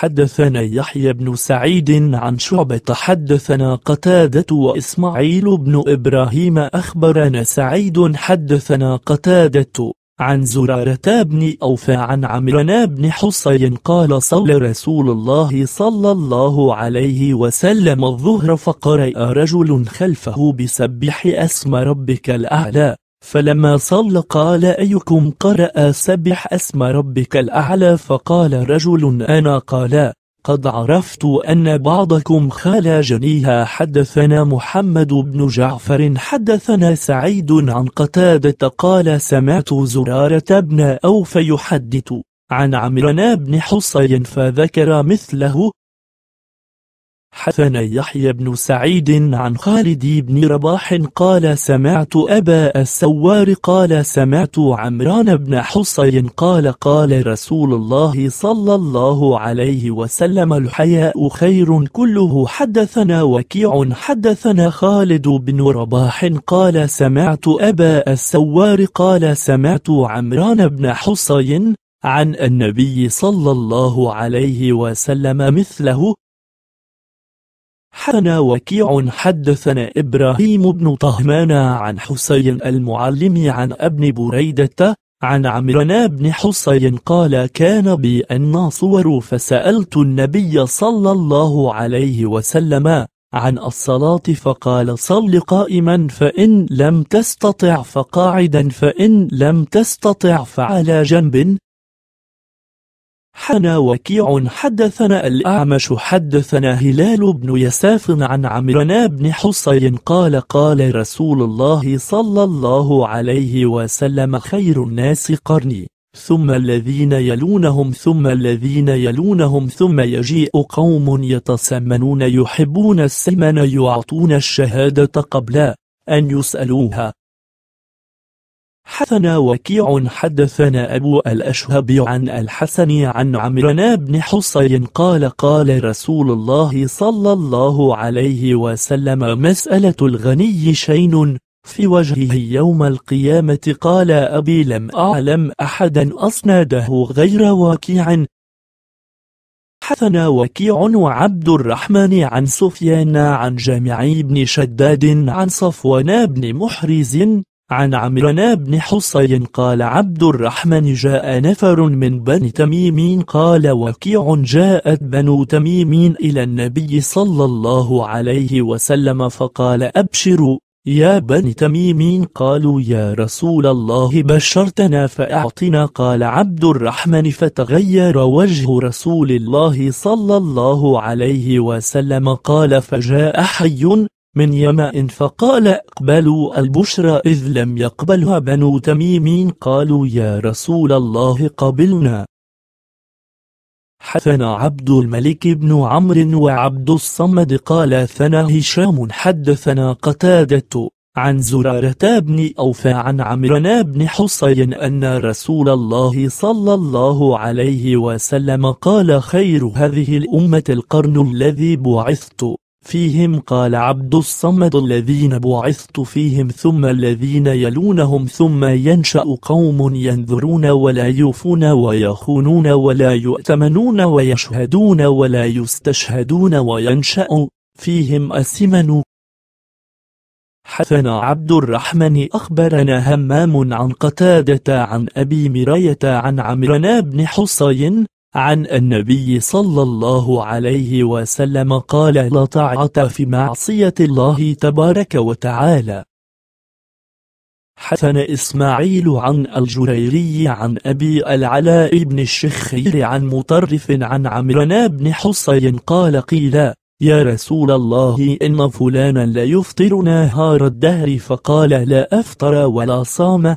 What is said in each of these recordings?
حدثنا يحيى بن سعيد عن شعبة حدثنا قتادة وإسماعيل بن إبراهيم أخبرنا سعيد حدثنا قتادة عن زرارة بن أوفى عن عمران بن حصين قال صلى رسول الله صلى الله عليه وسلم الظهر فقرأ رجل خلفه بسبح اسم ربك الأعلى فلما صلى قال أيكم قرأ سبح اسم ربك الأعلى فقال رجل أنا قال قد عرفت أن بعضكم خال جنيها حدثنا محمد بن جعفر حدثنا سعيد عن قتادة قال سمعت زرارة بن أوف يحدث عن عمرنا بن حصين فذكر مثله حدثنا يحيى بن سعيد عن خالد بن رباح قال سمعت أبا السوار قال سمعت عمران بن حصين قال قال رسول الله صلى الله عليه وسلم الحياء خير كله حدثنا وكيع حدثنا خالد بن رباح قال سمعت أبا السوار قال سمعت عمران بن حصين عن النبي صلى الله عليه وسلم مثله حدثنا وكيع حدثنا إبراهيم بن طهمان عن حسين المعلم عن ابن بريدة عن عمران بن حسين قال كان بي الناصور فسألت النبي صلى الله عليه وسلم عن الصلاة فقال صل قائما فإن لم تستطع فقاعدا فإن لم تستطع فعلى جنب حنا وكيع حدثنا الأعمش حدثنا هلال بن يساف عن عمرنا بن حصين قال قال رسول الله صلى الله عليه وسلم خير الناس قرني ثم الذين يلونهم ثم الذين يلونهم ثم يجيء قوم يتسمنون يحبون السمن يعطون الشهادة قبل أن يسألوها حدثنا وكيع حدثنا أبو الأشهب عن الحسن عن عمران بن حصين قال قال رسول الله صلى الله عليه وسلم مسألة الغني شين في وجهه يوم القيامة قال أبي لم أعلم أحدا أصناده غير وكيع حدثنا وكيع وعبد الرحمن عن سفيان عن جامعي بن شداد عن صفوان بن محرز عن عمران بن حصين قال عبد الرحمن جاء نفر من بني تميم قال وكيع جاءت بنو تميم إلى النبي صلى الله عليه وسلم فقال أبشروا يا بني تميم قالوا يا رسول الله بشرتنا فأعطنا قال عبد الرحمن فتغير وجه رسول الله صلى الله عليه وسلم قال فجاء حي من يماء فقال اقبلوا البشرى إذ لم يقبلها بنو تميمين قالوا يا رسول الله قبلنا حثنا عبد الملك بن عمرو وعبد الصمد قال ثنا هشام حدثنا قتادة عن زرارة بن أوفى عن عمرنا بن حصين أن رسول الله صلى الله عليه وسلم قال خير هذه الأمة القرن الذي بعثت فيهم قال عبد الصمد الذين بعثت فيهم ثم الذين يلونهم ثم ينشأ قوم ينذرون ولا يوفون ويخونون ولا يؤتمنون ويشهدون ولا يستشهدون وينشأ فيهم أسمن حثنا عبد الرحمن أخبرنا همام عن قتادة عن أبي مراية عن عمرنا بن حصين عن النبي صلى الله عليه وسلم قال لا طاعة في معصية الله تبارك وتعالى حسن إسماعيل عن الجريري عن أبي العلاء بن الشخير عن مطرف عن عمران بن حصين قال قيل يا رسول الله إن فلانا لا يفطر نهار الدهر فقال لا أفطر ولا صام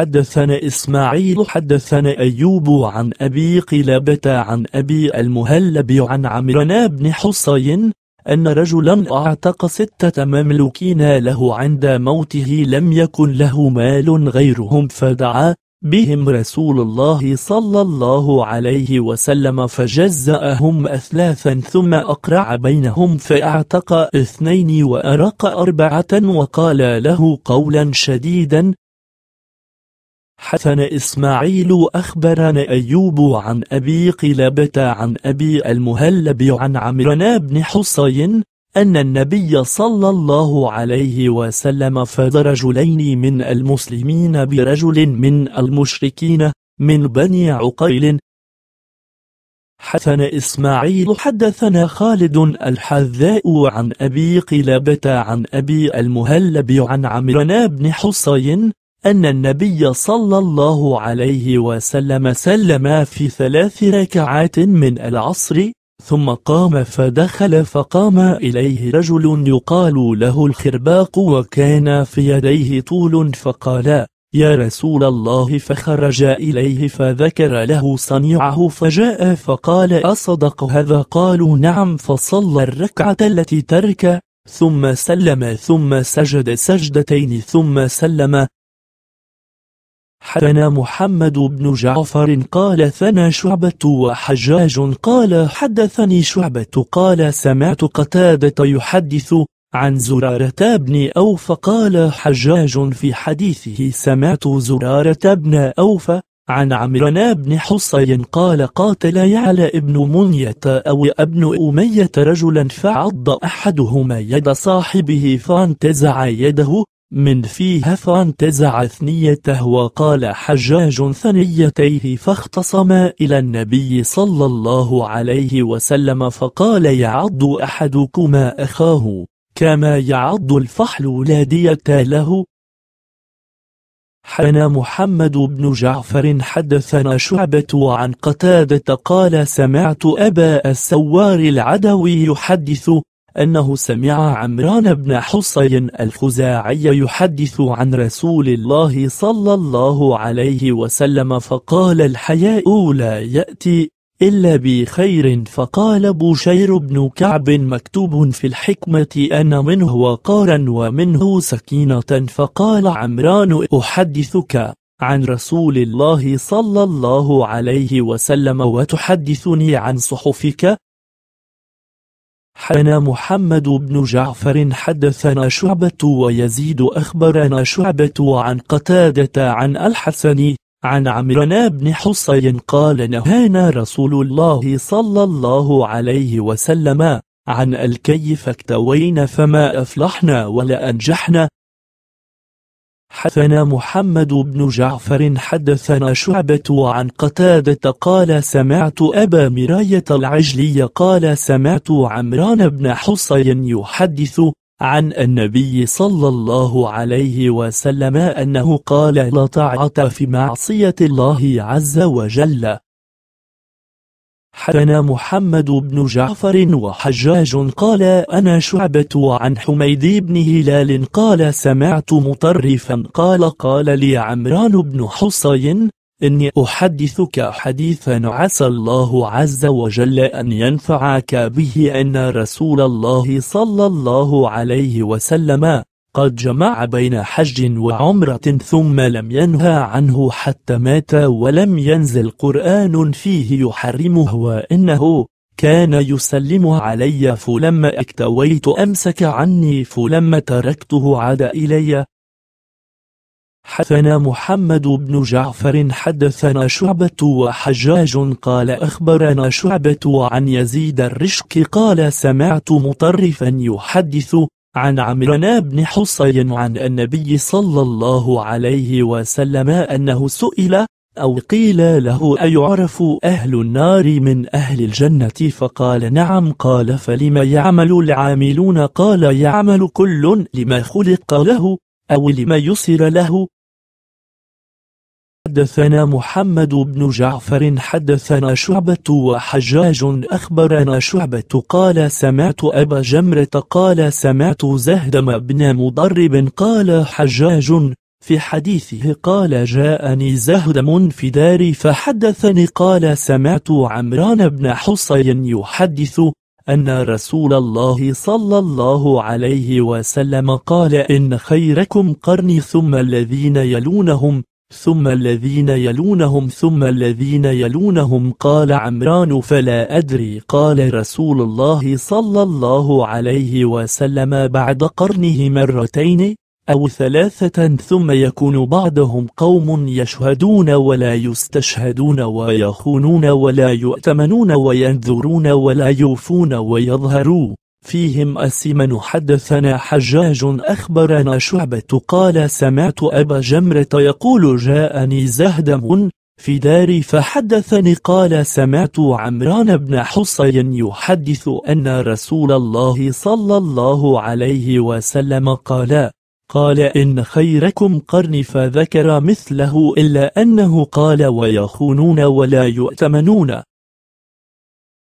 حدثنا إسماعيل حدثنا أيوب عن أبي قلابة عن أبي المهلب عن عمران بن حصين أن رجلا أعتق ستة مملوكين له عند موته لم يكن له مال غيرهم فدعا بهم رسول الله صلى الله عليه وسلم فجزأهم أثلاثا ثم أقرع بينهم فأعتق اثنين وأرق أربعة وقال له قولا شديدا حسن إسماعيل أخبرنا أيوب عن أبي قلابة عن أبي المهلب عن عمران بن حصين أن النبي صلى الله عليه وسلم فاد رجلين من المسلمين برجل من المشركين من بني عقيل حسن إسماعيل حدثنا خالد الحذاء عن أبي قلابة عن أبي المهلب عن عمران بن حصين أن النبي صلى الله عليه وسلم سلم في ثلاث ركعات من العصر ثم قام فدخل فقام إليه رجل يقال له الخرباق وكان في يديه طول فقال يا رسول الله فخرج إليه فذكر له صنيعه فجاء فقال أصدق هذا قالوا نعم فصلى الركعة التي ترك ثم سلم ثم سجد سجدتين ثم سلم حدثنا محمد بن جعفر قال ثنى شعبة وحجاج قال حدثني شعبة قال سمعت قتادة يحدث عن زرارة بن أوف قال حجاج في حديثه سمعت زرارة بن أوف عن عمران بن حصين قال قاتل يعلى ابن منية أو ابن أمية رجلا فعض أحدهما يد صاحبه فانتزع يده من فيها فانتزع ثنيته وقال حجاج ثنيتيه فاختصما إلى النبي صلى الله عليه وسلم فقال يعض أحدكما أخاه كما يعض الفحل لادية له حنا محمد بن جعفر حدثنا شعبة عن قتادة قال سمعت أبا السوار العدوي يحدث أنه سمع عمران بن حصين الخزاعي يحدث عن رسول الله صلى الله عليه وسلم فقال الحياء لا يأتي إلا بخير فقال بشير بن كعب مكتوب في الحكمة أن منه وقارا ومنه سكينة فقال عمران أحدثك عن رسول الله صلى الله عليه وسلم وتحدثني عن صحفك حنا محمد بن جعفر حدثنا شعبة ويزيد أخبرنا شعبة عن قتادة عن الحسن عن عمرنا بن حسين قال نهانا رسول الله صلى الله عليه وسلم عن الكي فاكتوينا فما أفلحنا ولا أنجحنا حدثنا محمد بن جعفر حدثنا شعبة عن قتادة قال سمعت أبا مراية العجلي قال سمعت عمران بن حصين يحدث عن النبي صلى الله عليه وسلم أنه قال لا طاعة في معصية الله عز وجل حدنا محمد بن جعفر وحجاج قال أنا شعبة عن حميد بن هلال قال سمعت مطرفا قال قال لي عمران بن حصين إني أحدثك حديثا عسى الله عز وجل أن ينفعك به أن رسول الله صلى الله عليه وسلم قد جمع بين حج وعمرة ثم لم ينهى عنه حتى مات ولم ينزل قرآن فيه يحرمه وإنه كان يسلم علي فلما اكتويت أمسك عني فلما تركته عاد إلي حدثنا محمد بن جعفر حدثنا شعبة وحجاج قال أخبرنا شعبة عن يزيد الرشق قال سمعت مطرفا يحدث عن عمران بن حصين عن النبي صلى الله عليه وسلم أنه سئل أو قيل له أيعرف أهل النار من أهل الجنة فقال نعم قال فلما يعمل العاملون قال يعمل كل لما خلق له أو لما يسر له حدثنا محمد بن جعفر حدثنا شعبة وحجاج أخبرنا شعبة قال سمعت أبا جمرة قال سمعت زهدم بن مضرب قال حجاج في حديثه قال جاءني زهدم في داري فحدثني قال سمعت عمران بن حصين يحدث أن رسول الله صلى الله عليه وسلم قال إن خيركم قرني ثم الذين يلونهم ثم الذين يلونهم ثم الذين يلونهم قال عمران فلا أدري قال رسول الله صلى الله عليه وسلم بعد قرنه مرتين أو ثلاثة ثم يكون بعدهم قوم يشهدون ولا يستشهدون ويخونون ولا يؤتمنون وينذرون ولا يوفون ويظهرون فيهم أسيما حدثنا حجاج أخبرنا شعبة قال سمعت أبا جمرة يقول جاءني زهدم في داري فحدثني قال سمعت عمران بن حصين يحدث أن رسول الله صلى الله عليه وسلم قال قال إن خيركم قرن فذكر مثله إلا أنه قال ويخونون ولا يؤتمنون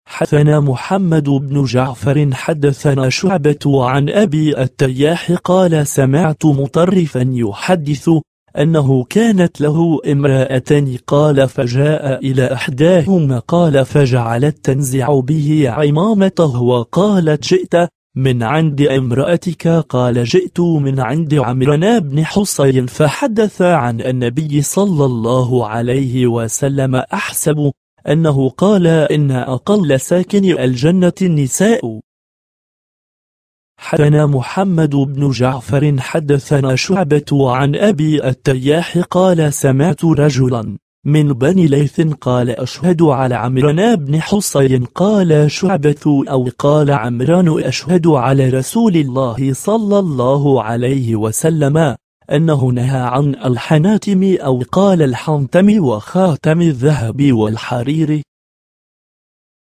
حدثنا محمد بن جعفر حدثنا شعبة عن أبي التياح قال سمعت مطرفا يحدث أنه كانت له امرأتان قال فجاء إلى أحداهما قال فجعلت تنزع به عمامته وقالت شئت من عند امرأتك قال جئت من عند عمران بن حصين فحدث عن النبي صلى الله عليه وسلم أحسب أنه قال إن أقل ساكن الجنة النساء حدثنا محمد بن جعفر حدثنا شعبة عن أبي التياح قال سمعت رجلا من بني ليث قال أشهد على عمران بن حصين قال شعبة أو قال عمران أشهد على رسول الله صلى الله عليه وسلم أنه نهى عن الحناتم أو قال الحنتم وخاتم الذهب والحرير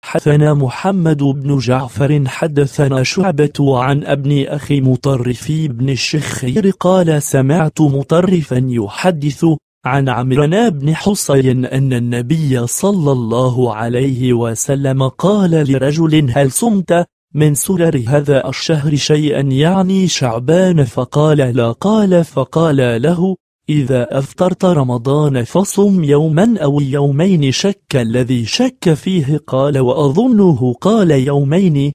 حدثنا محمد بن جعفر حدثنا شعبة عن ابن أخي مطرف بن الشخير قال سمعت مطرفا يحدث عن عمرنا بن حصين أن النبي صلى الله عليه وسلم قال لرجل هل صمت من سرر هذا الشهر شيئا يعني شعبان فقال لا قال فقال له إذا أفطرت رمضان فصم يوما أو يومين شك الذي شك فيه قال وأظنه قال يومين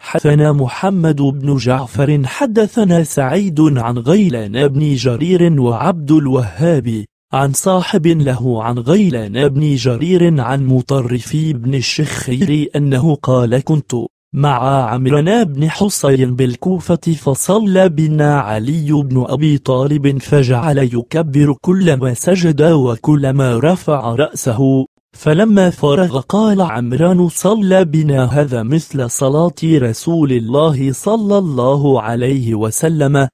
حدثنا محمد بن جعفر حدثنا سعيد عن غيلان بن جرير وعبد الوهاب عن صاحب له عن غيلان بن جرير عن مطرف بن الشخير أنه قال كنت مع عمرنا بن حصين بالكوفة فصلى بنا علي بن أبي طالب فجعل يكبر كلما سجد وكلما رفع رأسه فلما فرغ قال عمران صلى بنا هذا مثل صلاة رسول الله صلى الله عليه وسلم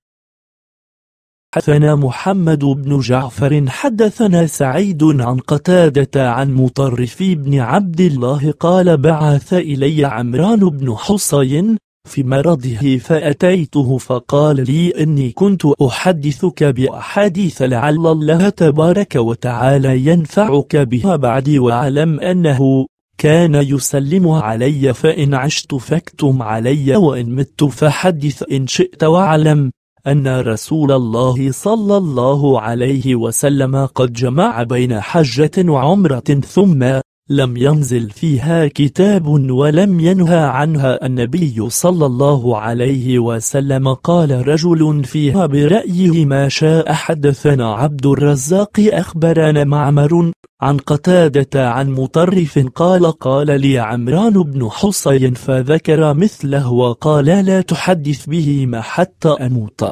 حدثنا محمد بن جعفر حدثنا سعيد عن قتادة عن مطرف بن عبد الله قال بعث إلي عمران بن حصين في مرضه فأتيته فقال لي إني كنت أحدثك بأحاديث لعل الله تبارك وتعالى ينفعك بها بعدي وعلم أنه كان يسلم علي فإن عشت فاكتم علي وإن مت فحدث إن شئت وعلم أن رسول الله صلى الله عليه وسلم قد جمع بين حجة وعمرة ثم لم ينزل فيها كتاب ولم ينهى عنها النبي صلى الله عليه وسلم قال رجل فيها برأيه ما شاء حدثنا عبد الرزاق أخبرنا معمر عن قتادة عن مطرف قال قال لي عمران بن حصين فذكر مثله وقال لا تحدث به ما حتى أموت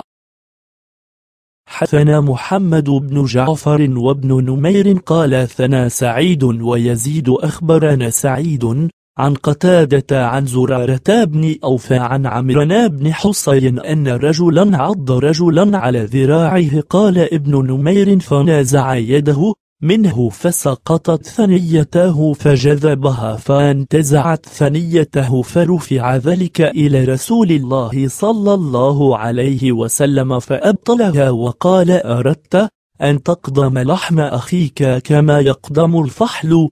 حثنا محمد بن جعفر وابن نمير قال ثنا سعيد ويزيد أخبرنا سعيد عن قتادة عن زرارة بن أوفى عن عمران بن حصين أن رجلا عض رجلا على ذراعه قال ابن نمير فنازع يده منه فسقطت ثنيته فجذبها فانتزعت ثنيته فرفع ذلك إلى رسول الله صلى الله عليه وسلم فأبطلها وقال أردت أن تقدم لحم أخيك كما يقدم الفحل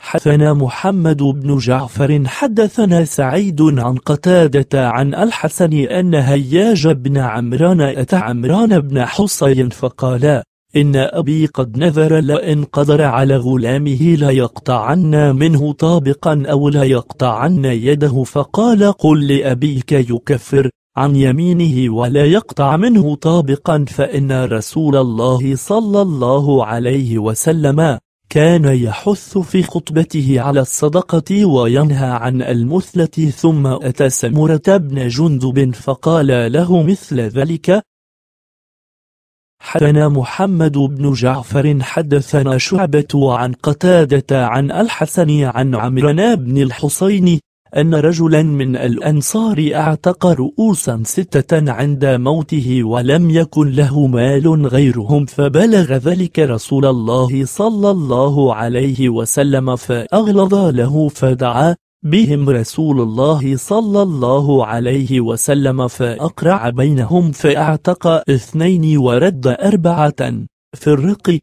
حدثنا محمد بن جعفر حدثنا سعيد عن قتادة عن الحسن أن هياج بن عمران أتى عمران بن حصين فقالا إن أبي قد نذر لئن قدر على غلامه ليقطعن منه طابقا أو لا يقطعن يده فقال قل لأبيك يكفر عن يمينه ولا يقطع منه طابقا فإن رسول الله صلى الله عليه وسلم كان يحث في خطبته على الصدقة وينهى عن المثلة ثم أتى سمرة بن جندب فقال له مثل ذلك حدثنا محمد بن جعفر حدثنا شعبة عن قتادة عن الحسن عن عمران بن الحصين أن رجلا من الأنصار اعتق رؤوسا ستة عند موته ولم يكن له مال غيرهم فبلغ ذلك رسول الله صلى الله عليه وسلم فأغلظ له فدعا بهم رسول الله صلى الله عليه وسلم فأقرع بينهم فأعتق اثنين ورد أربعة في الرق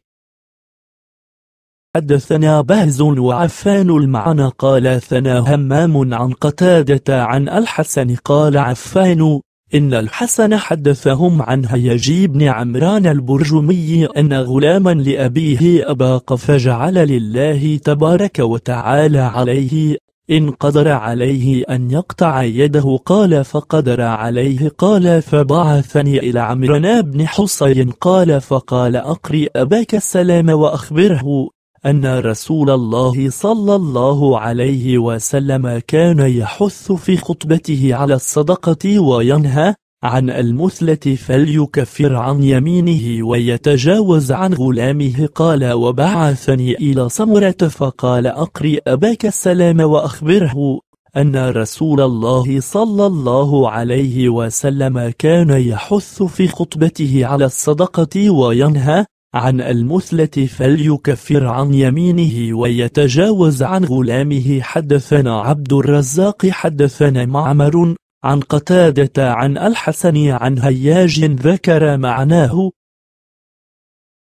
حدثنا بهز وعفان المعنى قال ثنا همام عن قتادة عن الحسن قال عفان إن الحسن حدثهم عن هيجي بن عمران البرجمي أن غلاما لأبيه أباق فجعل لله تبارك وتعالى عليه إن قدر عليه أن يقطع يده قال فقدر عليه قال فبعثني إلى عمرنا بن حصين قال فقال أقري أباك السلام وأخبره أن رسول الله صلى الله عليه وسلم كان يحث في خطبته على الصدقة وينهى عن المثلة فليكفر عن يمينه ويتجاوز عن غلامه قال وبعثني إلى صمرة فقال أقري أباك السلام وأخبره أن رسول الله صلى الله عليه وسلم كان يحث في خطبته على الصدقة وينهى عن المثلة فليكفر عن يمينه ويتجاوز عن غلامه حدثنا عبد الرزاق حدثنا معمر عن قتادة عن الحسن عن هياج ذكر معناه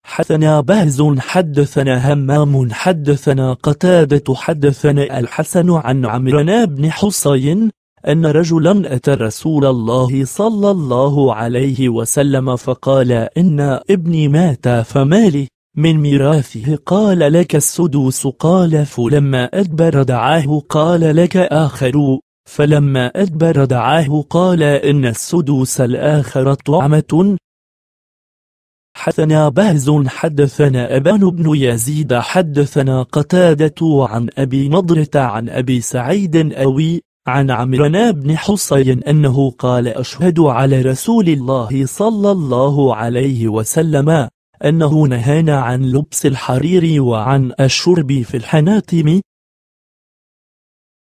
حدثنا بهز حدثنا همام حدثنا قتادة حدثنا الحسن عن عمرنا بن حصين أن رجلا أتى رسول الله صلى الله عليه وسلم فقال إن ابني مات فمالي من ميراثه قال لك السدوس قال فلما أدبر دعاه قال لك آخر فلما أدبر دعاه قال إن السدوس الآخر طعمة حدثنا بهز حدثنا أبان بن يزيد حدثنا قتادة عن أبي نضرة عن أبي سعيد أوي عن عمرنا بن حصين أنه قال أشهد على رسول الله صلى الله عليه وسلم أنه نهانا عن لبس الحرير وعن الشرب في الحناتم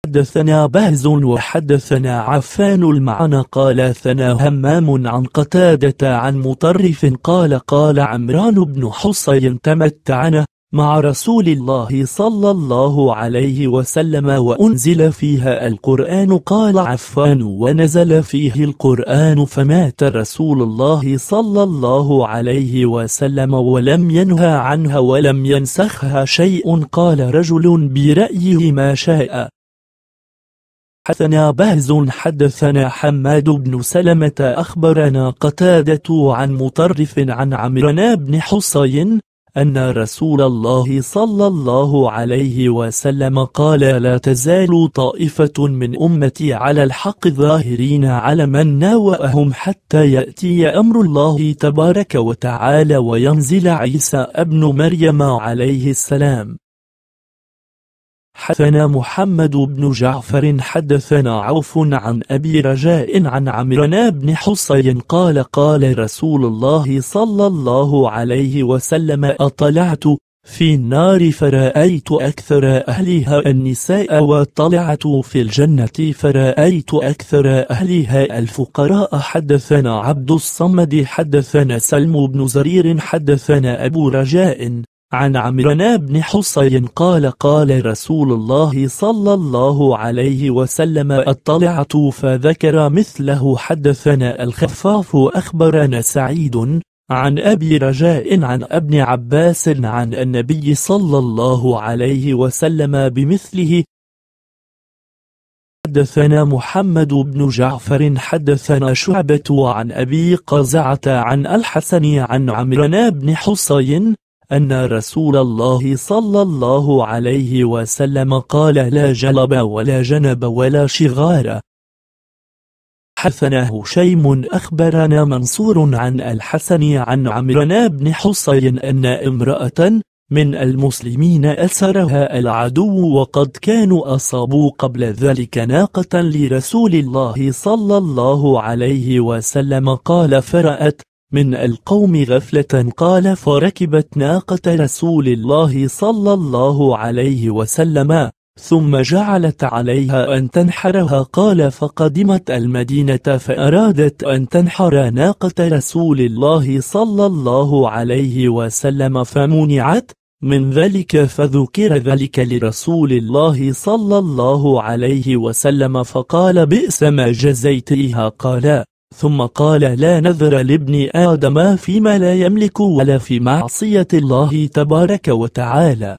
حدثنا بهز وحدثنا عفان المعنى قال ثنا همام عن قتادة عن مطرف قال قال عمران بن حصين تمتعنا مع رسول الله صلى الله عليه وسلم وأنزل فيها القرآن قال عفان ونزل فيه القرآن فمات رسول الله صلى الله عليه وسلم ولم ينهى عنها ولم ينسخها شيء قال رجل برأيه ما شاء حدثنا بهز حدثنا حماد بن سلمة أخبرنا قتادة عن مطرف عن عمرنا بن حصين أن رسول الله صلى الله عليه وسلم قال لا تزال طائفة من أمتي على الحق ظاهرين على من ناوأهم حتى يأتي أمر الله تبارك وتعالى وينزل عيسى ابن مريم عليه السلام حدثنا محمد بن جعفر حدثنا عوف عن أبي رجاء عن عمرنا بن حصين قال قال رسول الله صلى الله عليه وسلم أطلعت في النار فرأيت أكثر أهلها النساء وطلعت في الجنة فرأيت أكثر أهلها الفقراء حدثنا عبد الصمد حدثنا سلم بن زرير حدثنا أبو رجاء عن عمران بن حصين قال قال رسول الله صلى الله عليه وسلم الطلعة فذكر مثله حدثنا الخفاف أخبرنا سعيد عن أبي رجاء عن ابن عباس عن النبي صلى الله عليه وسلم بمثله حدثنا محمد بن جعفر حدثنا شعبة عن أبي قزعة عن الحسن عن عمران بن حصين أن رسول الله صلى الله عليه وسلم قال لا جلب ولا جنب ولا شغار حثنا هشيم أخبرنا منصور عن الحسن عن عمرنا بن حصين أن امرأة من المسلمين أسرها العدو وقد كانوا أصابوا قبل ذلك ناقة لرسول الله صلى الله عليه وسلم قال فرأت من القوم غفلة قال فركبت ناقة رسول الله صلى الله عليه وسلم ثم جعلت عليها أن تنحرها قال فقدمت المدينة فأرادت أن تنحر ناقة رسول الله صلى الله عليه وسلم فمنعت من ذلك فذكر ذلك لرسول الله صلى الله عليه وسلم فقال بئس ما جزيتيها قال ثم قال لا نذر لابن آدم فيما لا يملك ولا في معصية الله تبارك وتعالى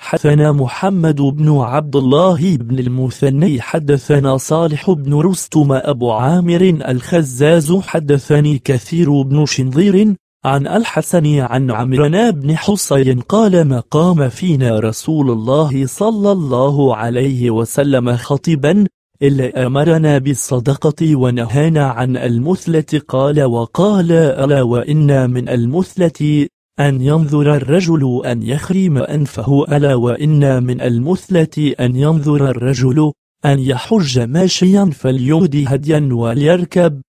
حدثنا محمد بن عبد الله بن المثني حدثنا صالح بن رستم أبو عامر الخزاز حدثني كثير بن شنظير عن الحسن عن عمرنا بن حصين قال ما قام فينا رسول الله صلى الله عليه وسلم خطبا إلا أمرنا بالصدقة ونهانا عن المثلة قال وقال ألا وإنا من المثلة أن ينظر الرجل أن يخرم أنفه ألا وإنا من المثلة أن ينظر الرجل أن يحج ماشيا فليهدي هديا وليركب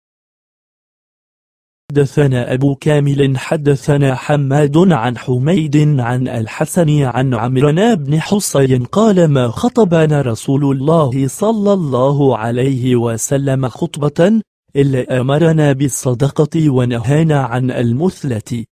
حدثنا أبو كامل حدثنا حماد عن حميد عن الحسن عن عمران بن حصي قال ما خطبنا رسول الله صلى الله عليه وسلم خطبة إلا أمرنا بالصدقة ونهانا عن المثلة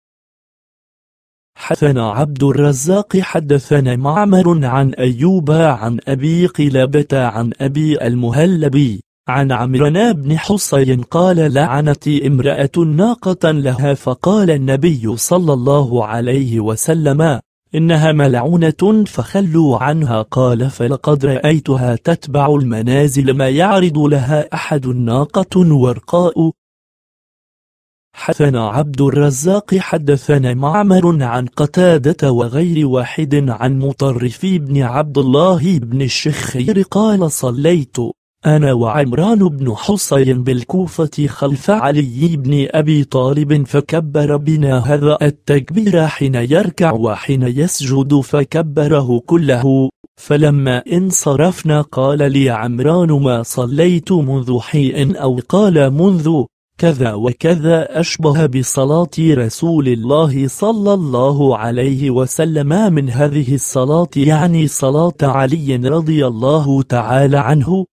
حدثنا عبد الرزاق حدثنا معمر عن أيوب عن أبي قلابة عن أبي المهلبي عن عمران بن حصين قال لعنت امرأة ناقة لها فقال النبي صلى الله عليه وسلم إنها ملعونة فخلوا عنها قال فلقد رأيتها تتبع المنازل ما يعرض لها أحد ناقة ورقاء حدثنا عبد الرزاق حدثنا معمر عن قتادة وغير واحد عن مطرف بن عبد الله بن الشخير قال صليت أنا وعمران بن حصين بالكوفة خلف علي بن أبي طالب فكبر بنا هذا التكبير حين يركع وحين يسجد فكبره كله فلما انصرفنا قال لي عمران ما صليت منذ حين أو قال منذ كذا وكذا أشبه بصلاة رسول الله صلى الله عليه وسلم من هذه الصلاة يعني صلاة علي رضي الله تعالى عنه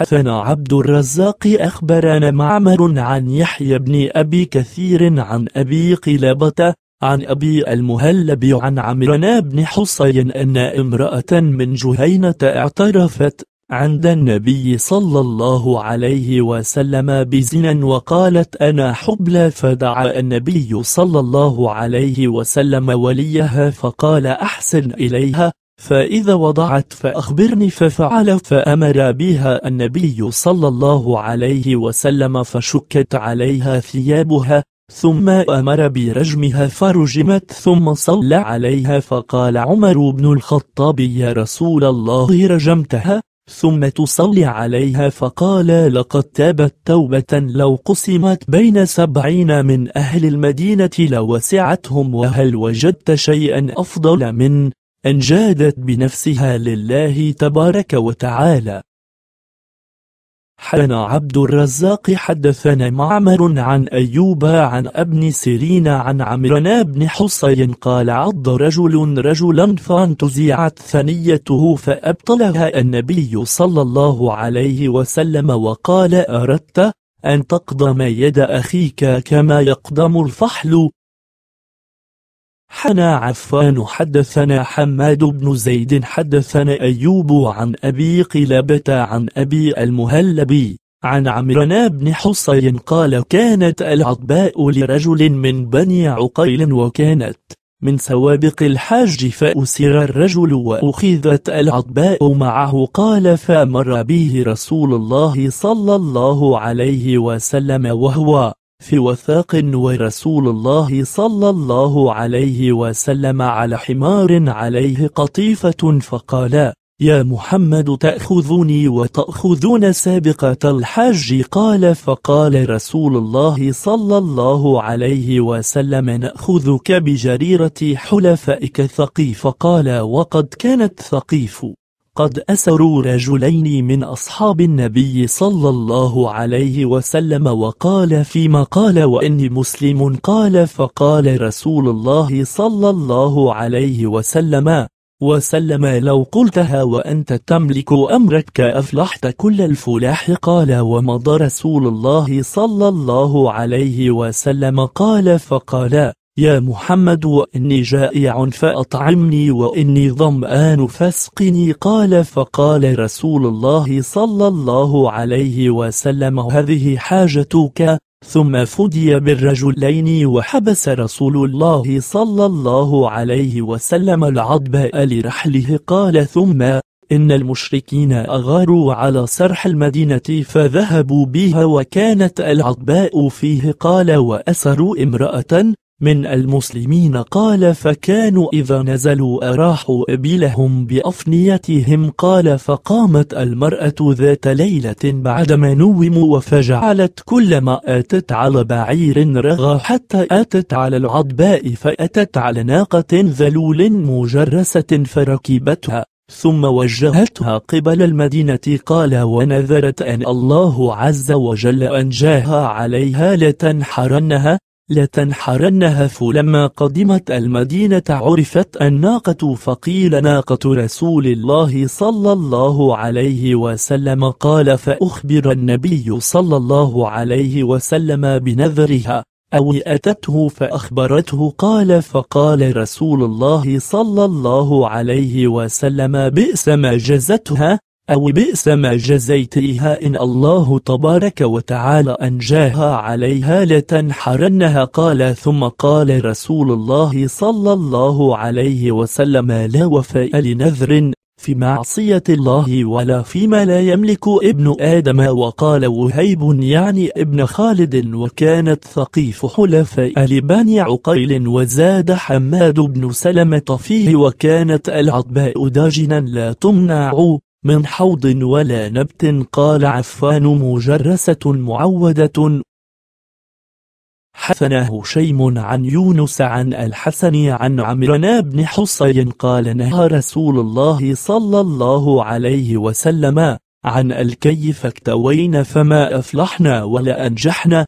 حدثنا عبد الرزاق أخبرنا معمر عن يحيى بن أبي كثير عن أبي قلابة عن أبي المهلب عن عمرنا بن حصين أن امرأة من جهينة اعترفت عند النبي صلى الله عليه وسلم بزنا وقالت أنا حبلى فدعا النبي صلى الله عليه وسلم وليها فقال أحسن إليها فإذا وضعت فأخبرني ففعل فأمر بها النبي صلى الله عليه وسلم فشكت عليها ثيابها ثم أمر برجمها فرجمت ثم صلى عليها فقال عمر بن الخطاب يا رسول الله رجمتها ثم تصلي عليها فقال لقد تابت توبة لو قسمت بين سبعين من أهل المدينة لوسعتهم وهل وجدت شيئا أفضل من أنجادت بنفسها لله تبارك وتعالى حدثنا عبد الرزاق حدثنا معمر عن أيوب عن ابن سيرين عن عمران بن حصين قال عض رجل رجلا فانتزعت ثنيته فأبطلها النبي صلى الله عليه وسلم وقال أردت أن تقضم يد أخيك كما يقضم الفحل حنا عفان حدثنا حماد بن زيد حدثنا أيوب عن أبي قلابة عن أبي المهلبي عن عمرنا بن حصين قال كانت العطباء لرجل من بني عقيل وكانت من سوابق الحاج فأسر الرجل وأخذت العطباء معه قال فمر به رسول الله صلى الله عليه وسلم وهو في وثاق ورسول الله صلى الله عليه وسلم على حمار عليه قطيفة فقال يا محمد تأخذني وتأخذون سابقة الحج قال فقال رسول الله صلى الله عليه وسلم نأخذك بجريرة حلفائك ثقيف قال وقد كانت ثقيف قد أسروا رجلين من أصحاب النبي صلى الله عليه وسلم وقال فيما قال وإني مسلم قال فقال رسول الله صلى الله عليه وسلم وسلم لو قلتها وأنت تملك أمرك أفلحت كل الفلاح قال ومضى رسول الله صلى الله عليه وسلم قال فقال يا محمد وإني جائع فأطعمني وإني ظمآن فاسقني قال فقال رسول الله صلى الله عليه وسلم هذه حاجتك ثم فدي بالرجلين وحبس رسول الله صلى الله عليه وسلم العضب لرحله قال ثم إن المشركين أغاروا على سرح المدينة فذهبوا بها وكانت العضباء فيه قال وأسروا امرأة من المسلمين قال فكانوا إذا نزلوا أراحوا إبلهم بأفنيتهم قال فقامت المرأة ذات ليلة بعدما نوموا وفجعلت كلما أتت على بعير رغى حتى أتت على العضباء فأتت على ناقة ذلول مجرسة فركبتها ثم وجهتها قبل المدينة قال ونذرت أن الله عز وجل أنجاها عليها لتنحرنها لتنحرنها فلما لما قدمت المدينة عرفت الناقة فقيل ناقة رسول الله صلى الله عليه وسلم قال فأخبر النبي صلى الله عليه وسلم بنذرها أو أتته فأخبرته قال فقال رسول الله صلى الله عليه وسلم بئس ما جزتها أو بئس ما جزيتيها إن الله تبارك وتعالى أنجاها عليها لتنحرنها قال ثم قال رسول الله صلى الله عليه وسلم لا وفاء لنذر في معصية الله ولا فيما لا يملك ابن آدم وقال وهيب يعني ابن خالد وكانت ثقيف حلفاء لبني عقيل وزاد حماد بن سلمة فيه وكانت العطباء داجنا لا تمنع من حوض ولا نبت قال عفان مجرسة معودة حثنا هشيم عن يونس عن الحسن عن عمران بن حصي قال نهى رسول الله صلى الله عليه وسلم عن الكي فاكتوين فما أفلحنا ولا أنجحنا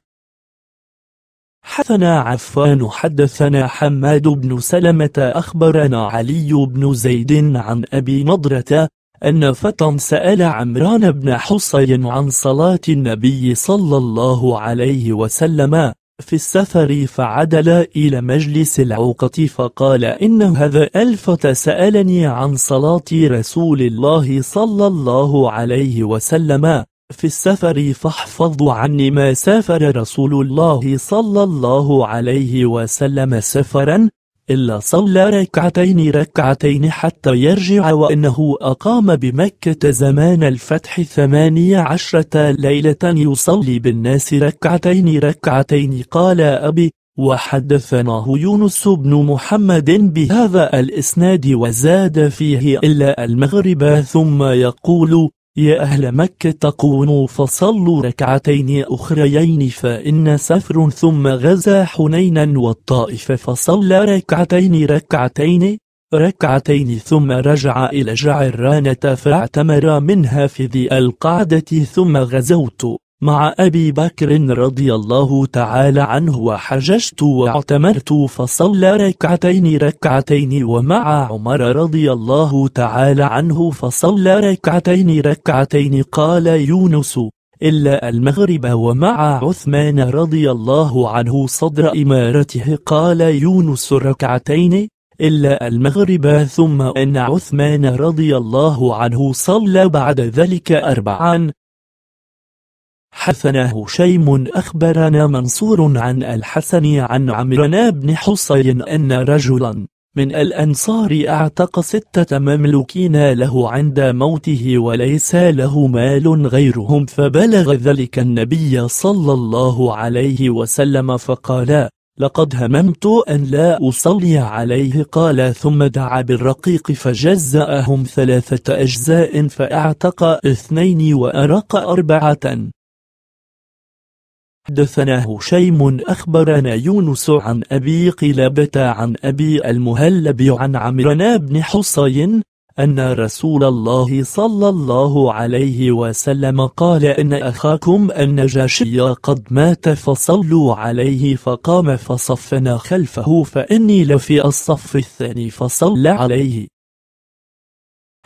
حثنا عفان حدثنا حماد بن سلمة أخبرنا علي بن زيد عن أبي نضرة أن فتى سأل عمران بن حصين عن صلاة النبي صلى الله عليه وسلم في السفر فعدل إلى مجلس العوقة فقال إن هذا ألفة سألني عن صلاة رسول الله صلى الله عليه وسلم في السفر فاحفظ عني ما سافر رسول الله صلى الله عليه وسلم سفرا إلا صلى ركعتين ركعتين حتى يرجع وإنه أقام بمكة زمان الفتح ثمانية عشرة ليلة يصلي بالناس ركعتين ركعتين قال أبي وحدثناه يونس بن محمد بهذا الإسناد وزاد فيه إلا المغرب ثم يقول يا أهل مكة تقونوا فصلوا ركعتين أخريين فإن سفر ثم غزا حنينا والطائف فصلى ركعتين ركعتين ركعتين ثم رجع إلى جعرانة فاعتمر منها في ذي القعدة ثم غزوت مع أبي بكر رضي الله تعالى عنه وحججت واعتمرت فصلى ركعتين ركعتين ومع عمر رضي الله تعالى عنه فصلى ركعتين ركعتين قال يونس إلا المغرب ومع عثمان رضي الله عنه صدر إمارته قال يونس ركعتين إلا المغرب ثم أن عثمان رضي الله عنه صلى بعد ذلك أربعا حثنا هشيم أخبرنا منصور عن الحسن عن عمران بن حصين أن رجلا من الأنصار أعتق ستة مملوكين له عند موته وليس له مال غيرهم فبلغ ذلك النبي صلى الله عليه وسلم فقال لقد هممت أن لا أصلي عليه قال ثم دعا بالرقيق فجزأهم ثلاثة أجزاء فأعتق اثنين وأرق أربعة حدثنا هشيم أخبرنا يونس عن أبي قلابة عن أبي المهلب عن عمرنا بن حصين أن رسول الله صلى الله عليه وسلم قال إن أخاكم النجاشي قد مات فصلوا عليه فقام فصفنا خلفه فإني لفي الصف الثاني فصلى عليه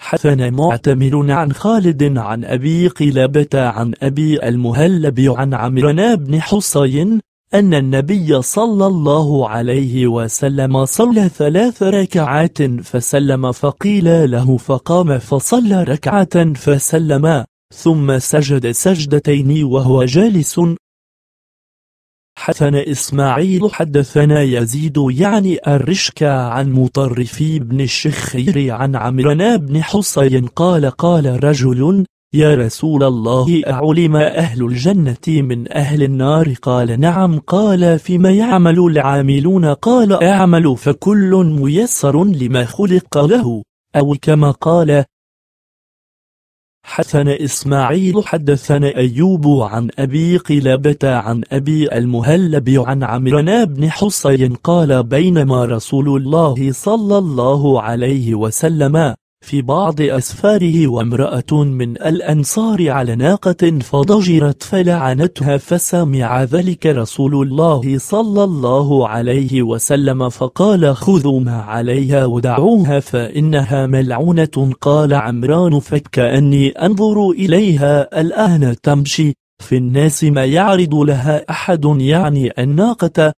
حسن معتمر عن خالد عن أبي قلابة عن أبي المهلب عن عمران بن حصين أن النبي صلى الله عليه وسلم صلى ثلاث ركعات فسلم فقيل له فقام فصلى ركعة فسلم ثم سجد سجدتين وهو جالس حدثنا إسماعيل حدثنا يزيد يعني الرشكى عن مطرفي بن الشخير عن عمرنا بن حصين قال قال رجل يا رسول الله أعلم أهل الجنة من أهل النار قال نعم قال فيما يعمل العاملون قال أعمل فكل ميسر لما خلق له أو كما قال حسن إسماعيل حدثنا أيوب عن أبي قلابة عن أبي المهلب عن عمران بن حصين قال بينما رسول الله صلى الله عليه وسلم في بعض أسفاره وامرأة من الأنصار على ناقة فضجرت فلعنتها فسمع ذلك رسول الله صلى الله عليه وسلم فقال خذوا ما عليها ودعوها فإنها ملعونة قال عمران فكأني أنظر إليها الآن تمشي في الناس ما يعرض لها أحد يعني الناقة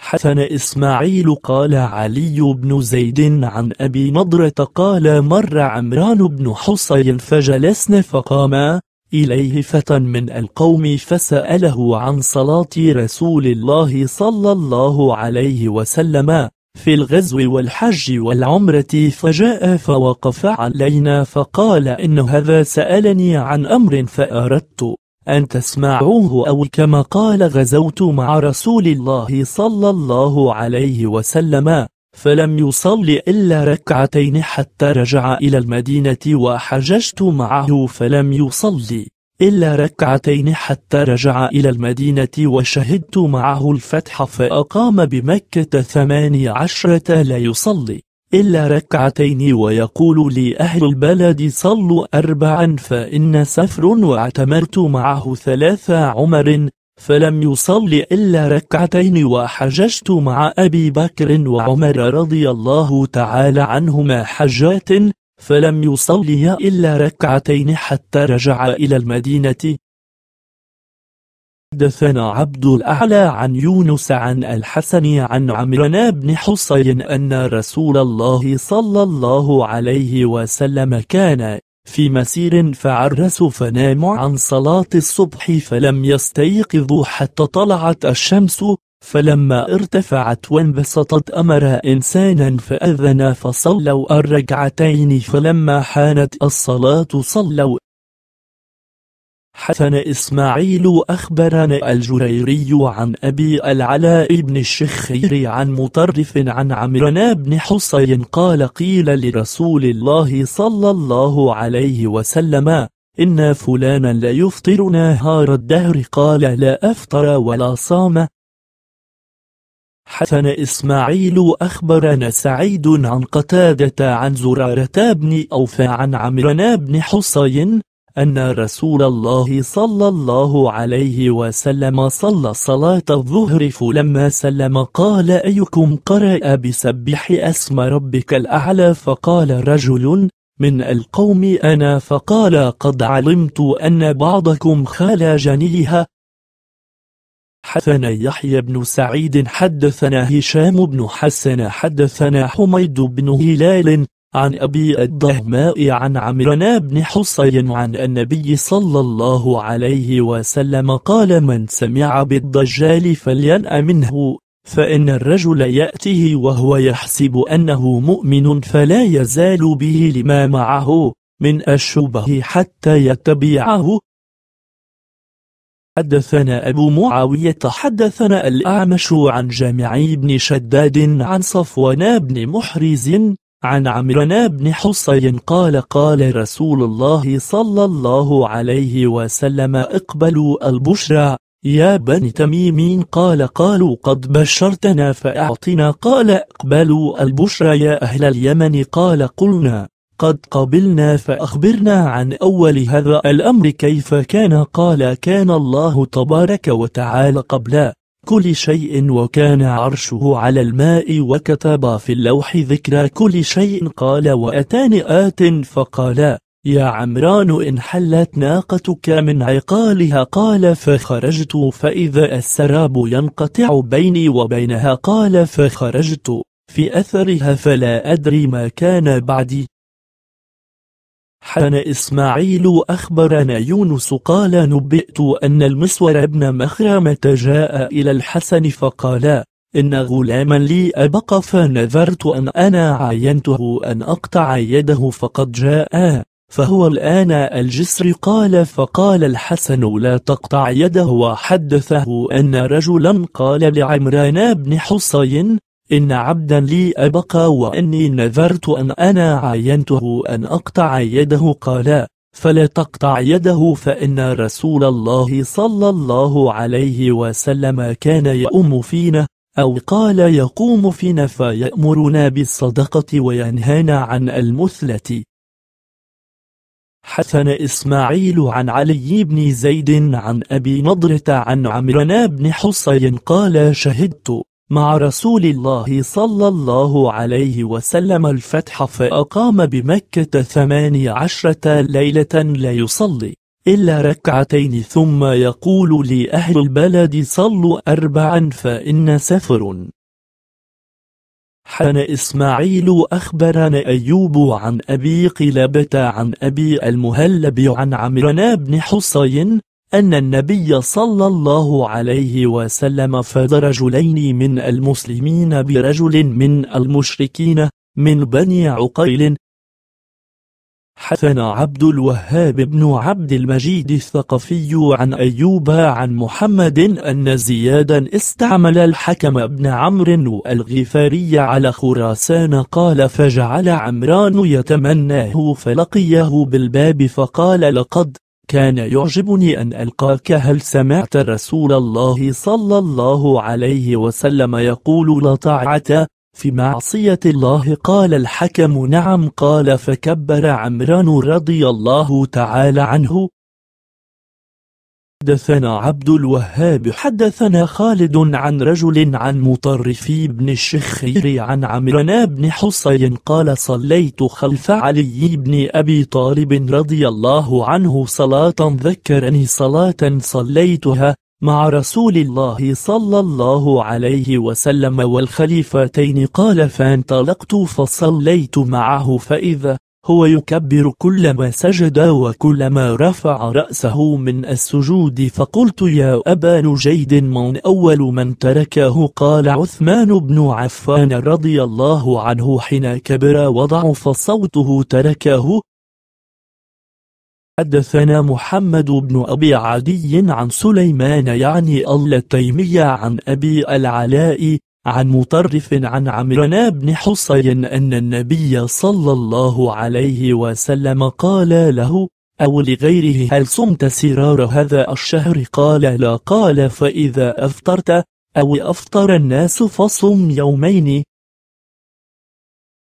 حسن إسماعيل قال علي بن زيد عن أبي نضرة قال مر عمران بن حصين فجلسنا فقاما إليه فتى من القوم فسأله عن صلاة رسول الله صلى الله عليه وسلم في الغزو والحج والعمرة فجاء فوقف علينا فقال إن هذا سألني عن أمر فأردت أن تسمعوه أو كما قال غزوت مع رسول الله صلى الله عليه وسلم فلم يصل إلا ركعتين حتى رجع إلى المدينة وحججت معه فلم يصلي إلا ركعتين حتى رجع إلى المدينة وشهدت معه الفتح فأقام بمكة ثماني عشرة لا يصلي إلا ركعتين ويقول لي أهل البلد صلوا أربعا فإن سفر واعتمرت معه ثلاث عمر فلم يصل إلا ركعتين وحججت مع أبي بكر وعمر رضي الله تعالى عنهما حجات فلم يصليا إلا ركعتين حتى رجع إلى المدينة حدثنا عبد الأعلى عن يونس عن الحسن عن عمران بن حصين أن رسول الله صلى الله عليه وسلم كان في مسير فعرس فنام عن صلاة الصبح فلم يستيقظوا حتى طلعت الشمس فلما ارتفعت وانبسطت أمر إنسانا فأذن فصلوا الركعتين فلما حانت الصلاة صلوا حسن إسماعيل أخبرنا الجريري عن أبي العلاء بن الشخير عن مطرف عن عمرنا بن حصين قال قيل لرسول الله صلى الله عليه وسلم إن فلانا لا يفطر نهار الدهر قال لا أفطر ولا صام حسن إسماعيل أخبرنا سعيد عن قتادة عن زرارة بن أوفى عن عمرنا بن حصين أن رسول الله صلى الله عليه وسلم صلى صلاة الظهر فلما سلم قال أيكم قرأ بسبح اسم ربك الأعلى فقال رجل من القوم أنا فقال قد علمت أن بعضكم خال جنيها حدثنا يحيى بن سعيد حدثنا هشام بن حسن حدثنا حميد بن هلال عن أبي الضهماء عن عمران بن حسين عن النبي صلى الله عليه وسلم قال من سمع بالدجال فلينأ منه فإن الرجل يأتيه وهو يحسب أنه مؤمن فلا يزال به لما معه من الشبه حتى يتبعه حدثنا أبو معاوية حدثنا الأعمش عن جامعي بن شداد عن صفوان بن محرز عن عمران بن حصين قال قال رسول الله صلى الله عليه وسلم اقبلوا البشرى يا بني تميمين قال قالوا قد بشرتنا فأعطنا قال اقبلوا البشرى يا أهل اليمن قال قلنا قد قبلنا فأخبرنا عن أول هذا الأمر كيف كان قال كان الله تبارك وتعالى قبلا كل شيء وكان عرشه على الماء وكتب في اللوح ذكرى كل شيء قال وأتان آت فقالا يا عمران إن حلت ناقتك من عقالها قال فخرجت فإذا السراب ينقطع بيني وبينها قال فخرجت في أثرها فلا أدري ما كان بعدي حدثنا إسماعيل أخبرنا يونس قال نبئت أن المسور بن مخرمة جاء إلى الحسن فقال إن غلاما لي أبق فنذرت أن أنا عاينته أن أقطع يده فقد جاء فهو الآن الجسر قال فقال الحسن لا تقطع يده وحدثه أن رجلا قال لعمران بن حصين إن عبدا لي أبقى وأني نذرت أن أنا عاينته أن أقطع يده قال فلا تقطع يده فإن رسول الله صلى الله عليه وسلم كان يأم فينا أو قال يقوم فينا فيأمرنا بالصدقة وينهانا عن المثلة حثن إسماعيل عن علي بن زيد عن أبي نضرة عن عمران بن حصين قال شهدت مع رسول الله صلى الله عليه وسلم الفتح فأقام بمكة ثماني عشرة ليلة لا يصلي إلا ركعتين ثم يقول لأهل البلد صلوا أربعا فإن سفر حان إسماعيل أخبرنا أيوب عن أبي قلابة عن أبي المهلب عن عمرنا بن حصين أن النبي صلى الله عليه وسلم فاد رجلين من المسلمين برجل من المشركين من بني عقيل حثنا عبد الوهاب بن عبد المجيد الثقفي عن أيوب عن محمد أن زيادا استعمل الحكم بن عمرو الغفاري على خراسان قال فجعل عمران يتمناه فلقيه بالباب فقال لقد كان يعجبني أن ألقاك هل سمعت رسول الله صلى الله عليه وسلم يقول لا طاعة في معصية الله قال الحكم نعم قال فكبر عمران رضي الله تعالى عنه حدثنا عبد الوهاب حدثنا خالد عن رجل عن مطرف بن الشخير عن عمرنا بن حسين قال صليت خلف علي بن أبي طالب رضي الله عنه صلاة ذكرني صلاة صليتها مع رسول الله صلى الله عليه وسلم والخليفتين قال فانطلقت فصليت معه فإذا هو يكبر كلما سجد وكلما رفع رأسه من السجود فقلت يا أبا نجيد من أول من تركه قال عثمان بن عفان رضي الله عنه حين كبر وضعف صوته تركه حدثنا محمد بن أبي عدي عن سليمان يعني التيمية عن أبي العلاء عن مطرف عن عمران بن حصين أن النبي صلى الله عليه وسلم قال له أو لغيره هل صمت سرار هذا الشهر قال لا قال فإذا أفطرت أو أفطر الناس فصم يومين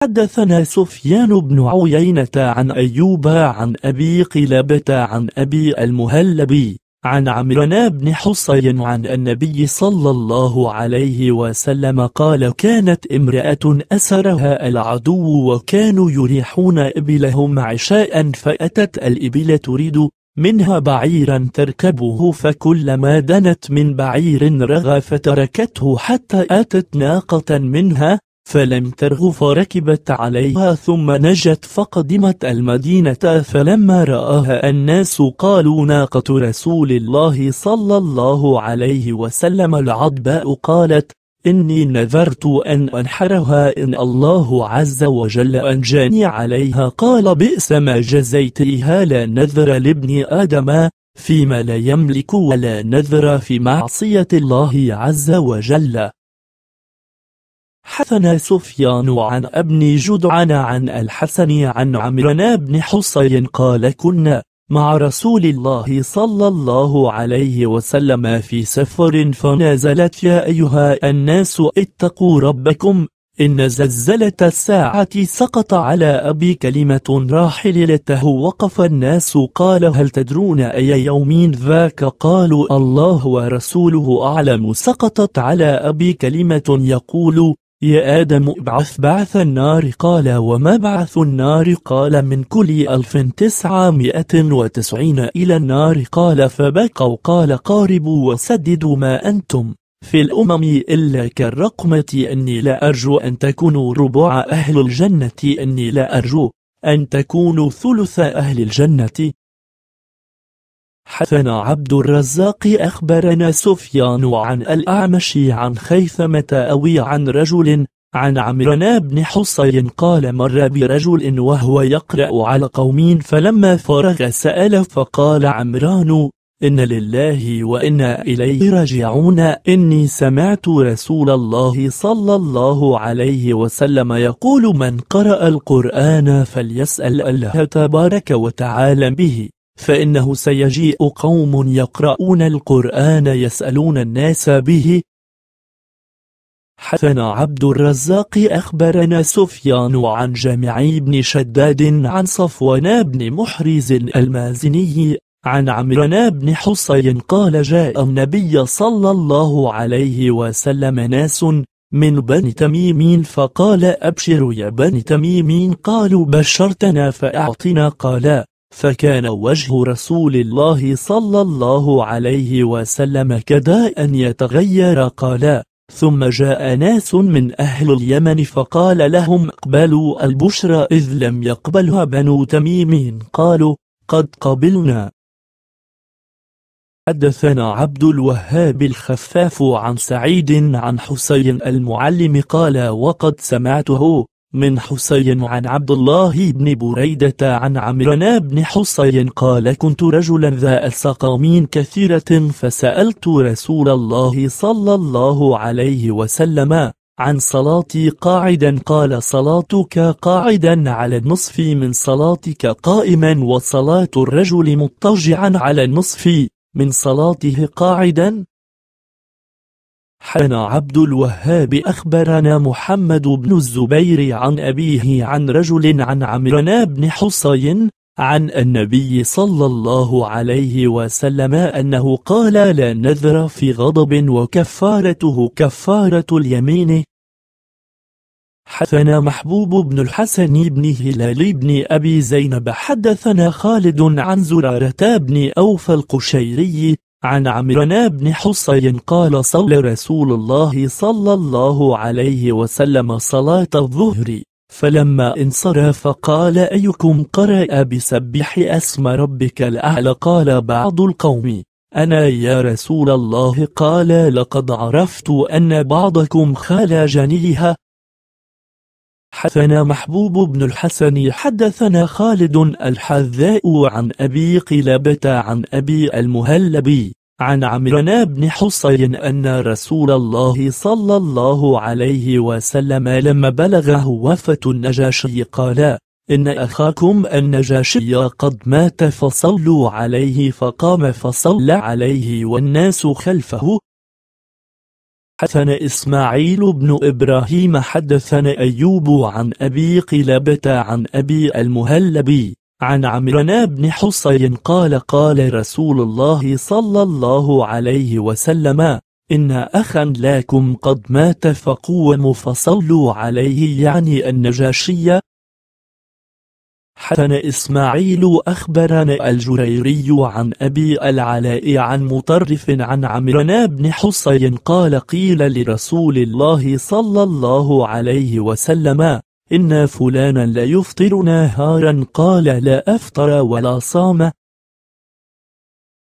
حدثنا سفيان بن عيينة عن أيوب عن أبي قلابة عن أبي المهلبي عن عمران بن حصين عن النبي صلى الله عليه وسلم قال كانت امرأة أسرها العدو وكانوا يريحون إبلهم عشاء فأتت الإبل تريد منها بعيرا تركبه فكلما دنت من بعير رغى فتركته حتى أتت ناقة منها فلم تره فركبت عليها ثم نجت فقدمت المدينة فلما رآها الناس قالوا ناقة رسول الله صلى الله عليه وسلم العضباء قالت إني نذرت أن أنحرها إن الله عز وجل أنجاني عليها قال بئس ما جزيتيها لا نذر لابن آدم فيما لا يملك ولا نذر في معصية الله عز وجل حثنا سفيان عن ابن جدعان عن الحسن عن عمران بن حصين قال كنا مع رسول الله صلى الله عليه وسلم في سفر فنازلت يا أيها الناس اتقوا ربكم إن زلزلة الساعة سقط على أبي كلمة راحلته وقف الناس قال هل تدرون أي يوم ذاك قالوا الله ورسوله أعلم سقطت على أبي كلمة يقول يا آدم ابعث بعث النار قال وما بعث النار قال من كل ألف تسعمائة وتسعين إلى النار قال فبقوا قال قاربوا وسددوا ما أنتم في الأمم إلا كالرقمة أني لا أرجو أن تكونوا ربع أهل الجنة أني لا أرجو أن تكونوا ثلث أهل الجنة حثنا عبد الرزاق أخبرنا سفيان عن الأعمش عن خيثمة أوي عن رجل عن عمران بن حصين قال مر برجل وهو يقرأ على قوم فلما فرغ سأل فقال عمران إن لله وإنا إليه راجعون إني سمعت رسول الله صلى الله عليه وسلم يقول من قرأ القرآن فليسأل الله تبارك وتعالى به فإنه سيجيء قوم يقرؤون القرآن يسألون الناس به حثنا عبد الرزاق أخبرنا سفيان عن جامع بن شداد عن صفوان بن محرز المازني عن عمران بن حصين قال جاء النبي صلى الله عليه وسلم ناس من بني تميمين فقال أبشروا يا بني تميمين قالوا بشرتنا فأعطنا قالا فكان وجه رسول الله صلى الله عليه وسلم كدا أن يتغير قالا ثم جاء ناس من أهل اليمن فقال لهم اقبلوا البشرى إذ لم يقبلها بنو تميم قالوا قد قبلنا حدثنا عبد الوهاب الخفاف عن سعيد عن حسين المعلم قال وقد سمعته من حسين عن عبد الله بن بريدة عن عمران بن حسين قال كنت رجلا ذا السقامين كثيرة فسألت رسول الله صلى الله عليه وسلم عن صلاتي قاعدا قال صلاتك قاعدا على النصف من صلاتك قائما وصلاة الرجل مضطجعا على النصف من صلاته قاعدا حدثنا عبد الوهاب أخبرنا محمد بن الزبير عن أبيه عن رجل عن عمرنا بن حصين عن النبي صلى الله عليه وسلم أنه قال لا نذر في غضب وكفارته كفارة اليمين حدثنا محبوب بن الحسن بن هلال بن أبي زينب حدثنا خالد عن زرارة بن أوفى القشيري عن عمران بن حصين قال صلى رسول الله صلى الله عليه وسلم صلاة الظهر فلما انصرف قال أيكم قرأ بسبح اسم ربك الأعلى قال بعض القوم أنا يا رسول الله قال لقد عرفت أن بعضكم خال جنيها حدثنا محبوب بن الحسن حدثنا خالد الحذاء عن أبي قلابة عن أبي المهلبي عن عمرنا بن حصين أن رسول الله صلى الله عليه وسلم لما بلغه وفة النجاشي قال إن أخاكم النجاشي قد مات فصلوا عليه فقام فصلى عليه والناس خلفه حدثنا إسماعيل بن إبراهيم حدثنا أيوب عن أبي قلابة عن أبي المهلبي عن عمرنا بن حصين قال قال رسول الله صلى الله عليه وسلم إن أخا لكم قد مات فقوموا فصلوا عليه يعني النجاشية حدثنا إسماعيل أخبرنا الجريري عن أبي العلاء عن مطرف عن عمران بن حصين قال قيل لرسول الله صلى الله عليه وسلم إن فلانا لا يفطر نهارا قال لا أفطر ولا صام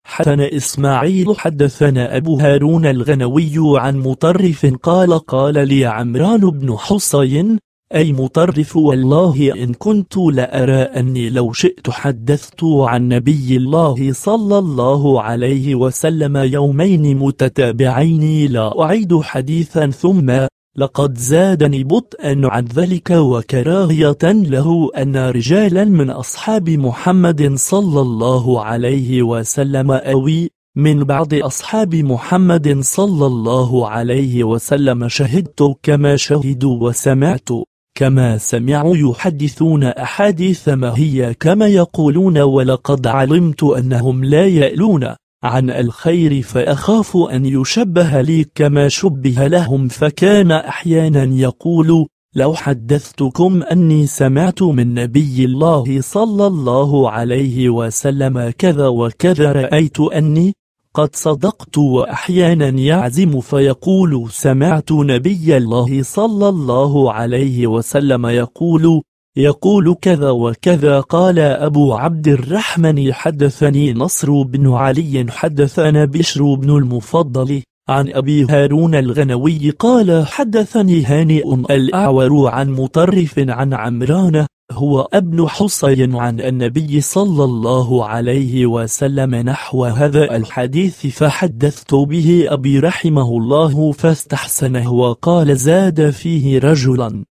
حدثنا إسماعيل حدثنا أبو هارون الغنوي عن مطرف قال قال لي عمران بن حصين أي مطرف والله إن كنت لأرى أني لو شئت حدثت عن نبي الله صلى الله عليه وسلم يومين متتابعين لا أعيد حديثا ثم لقد زادني بطءا عن ذلك وكراهية له أن رجالا من أصحاب محمد صلى الله عليه وسلم أوي من بعض أصحاب محمد صلى الله عليه وسلم شهدت كما شهدوا وسمعت كما سمعوا يحدثون أحاديث ما هي كما يقولون ولقد علمت أنهم لا يألون عن الخير فأخاف أن يشبه لي كما شبه لهم فكان أحيانا يقول لو حدثتكم أني سمعت من نبي الله صلى الله عليه وسلم كذا وكذا رأيت أني قد صدقت وأحيانا يعزم فيقول سمعت نبي الله صلى الله عليه وسلم يقول يقول كذا وكذا قال أبو عبد الرحمن حدثني نصر بن علي حدثنا بشر بن المفضل عن أبي هارون الغنوي قال حدثني هانئ الأعور عن مطرف عن عمران هو ابن حصين عن النبي صلى الله عليه وسلم نحو هذا الحديث فحدثت به أبي رحمه الله فاستحسنه وقال زاد فيه رجلا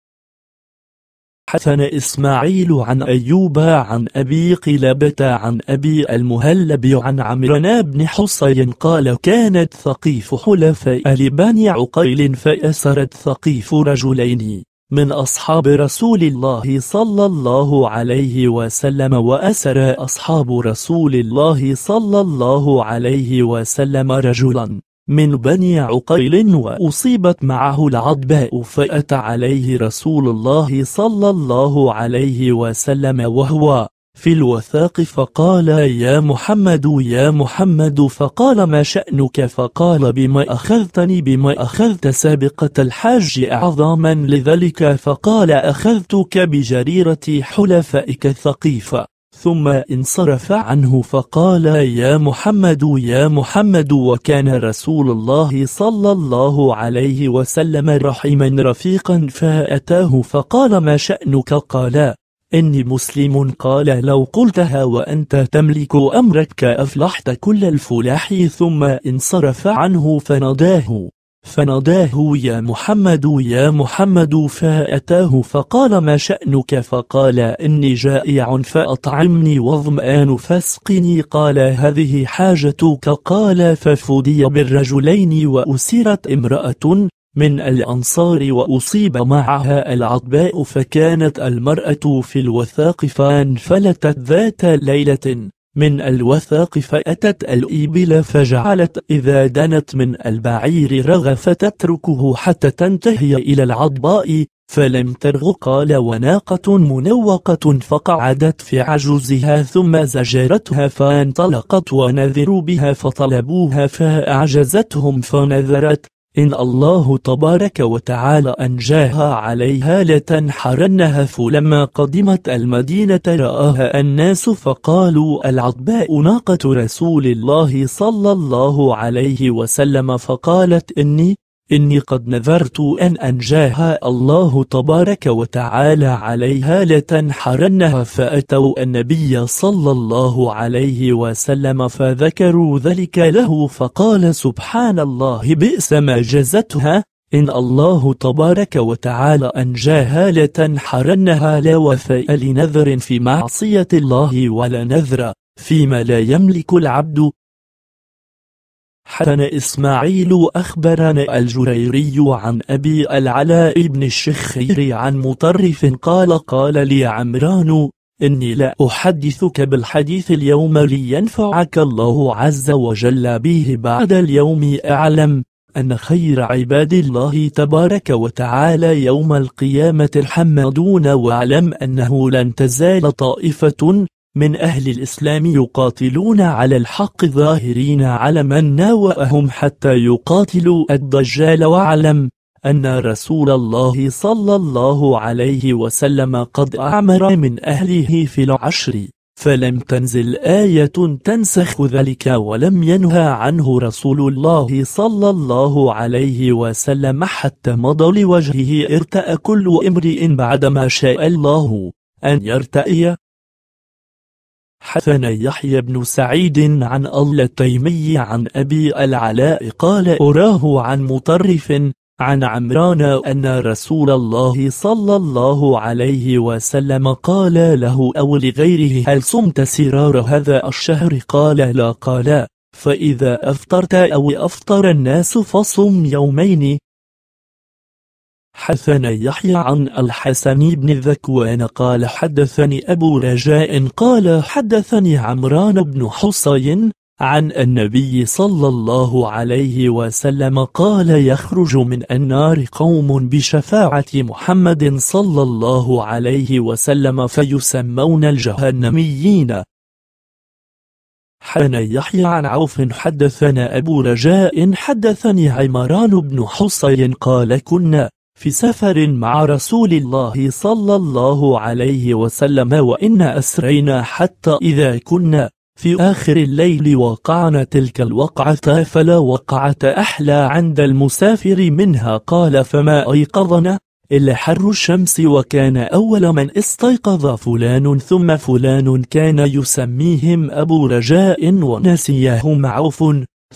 حسن إسماعيل عن أيوب عن أبي قلابة عن أبي المهلب عن عمرنا بن حصين قال كانت ثقيف حلفاء لبني عقيل فأسرت ثقيف رجلين من أصحاب رسول الله صلى الله عليه وسلم وأسر أصحاب رسول الله صلى الله عليه وسلم رجلا من بني عقيل وأصيبت معه العضباء فأتى عليه رسول الله صلى الله عليه وسلم وهو في الوثاق فقال يا محمد يا محمد فقال ما شأنك فقال بما أخذتني بما أخذت سابقة الحاج أعظاما لذلك فقال أخذتك بجريرة حلفائك الثقيفة ثم انصرف عنه فقال يا محمد يا محمد وكان رسول الله صلى الله عليه وسلم رحيما رفيقا فأتاه فقال ما شأنك قال إني مسلم قال لو قلتها وأنت تملك أمرك أفلحت كل الفلاح ثم انصرف عنه فناداه فناداه يا محمد يا محمد فأتاه فقال ما شأنك فقال إني جائع فأطعمني وظمآن فاسقني قال هذه حاجتك قال ففدي بالرجلين وأسرت امرأة من الأنصار وأصيب معها العطباء فكانت المرأة في الوثاق فانفلتت ذات ليلة من الوثاق فأتت الإبل فجعلت إذا دنت من البعير رغف تتركه حتى تنتهي إلى العطباء فلم ترغ قال وناقة منوقة فقعدت في عجوزها ثم زجرتها فانطلقت ونذروا بها فطلبوها فأعجزتهم فنذرت إن الله تبارك وتعالى أنجاها عليها لتنحرنها فلما قدمت المدينة رآها الناس فقالوا العطباء ناقة رسول الله صلى الله عليه وسلم فقالت إني إني قد نذرت أن أنجاها الله تبارك وتعالى عليها لتنحرنها فأتوا النبي صلى الله عليه وسلم فذكروا ذلك له فقال سبحان الله بئس ما جزتها إن الله تبارك وتعالى أنجاها لتنحرنها لا وفاء لنذر في معصية الله ولا نذر فيما لا يملك العبد حسن إسماعيل أخبرنا الجريري عن أبي العلاء بن الشخير عن مطرف قال قال لي عمران إني لا أحدثك بالحديث اليوم لينفعك الله عز وجل به بعد اليوم أعلم أن خير عباد الله تبارك وتعالى يوم القيامة الحمدون واعلم أنه لن تزال طائفة من أهل الإسلام يقاتلون على الحق ظاهرين على من ناوأهم حتى يقاتلوا الدجال واعلم أن رسول الله صلى الله عليه وسلم قد أعمر من أهله في العشر فلم تنزل آية تنسخ ذلك ولم ينهى عنه رسول الله صلى الله عليه وسلم حتى مضى لوجهه ارتأى كل امرئ بعدما شاء الله أن يرتأي حسن يحيى بن سعيد عن التيمي عن أبي العلاء قال أراه عن مطرف عن عمران أن رسول الله صلى الله عليه وسلم قال له أو لغيره هل صمت سرار هذا الشهر قال لا قال فإذا أفطرت أو أفطر الناس فصم يومين حدثنا يحيى عن الحسن بن ذكوان قال حدثني أبو رجاء قال حدثني عمران بن حصين عن النبي صلى الله عليه وسلم قال يخرج من النار قوم بشفاعة محمد صلى الله عليه وسلم فيسمون الجهنميين حن يحيى عن عوف حدثنا أبو رجاء حدثني عمران بن حصين قال كنا في سفر مع رسول الله صلى الله عليه وسلم وإن أسرينا حتى إذا كنا في آخر الليل وقعنا تلك الوقعة فلا وقعة أحلى عند المسافر منها قال فما أيقظنا إلا حر الشمس وكان أول من استيقظ فلان ثم فلان كان يسميهم أبو رجاء ونسيهم عوف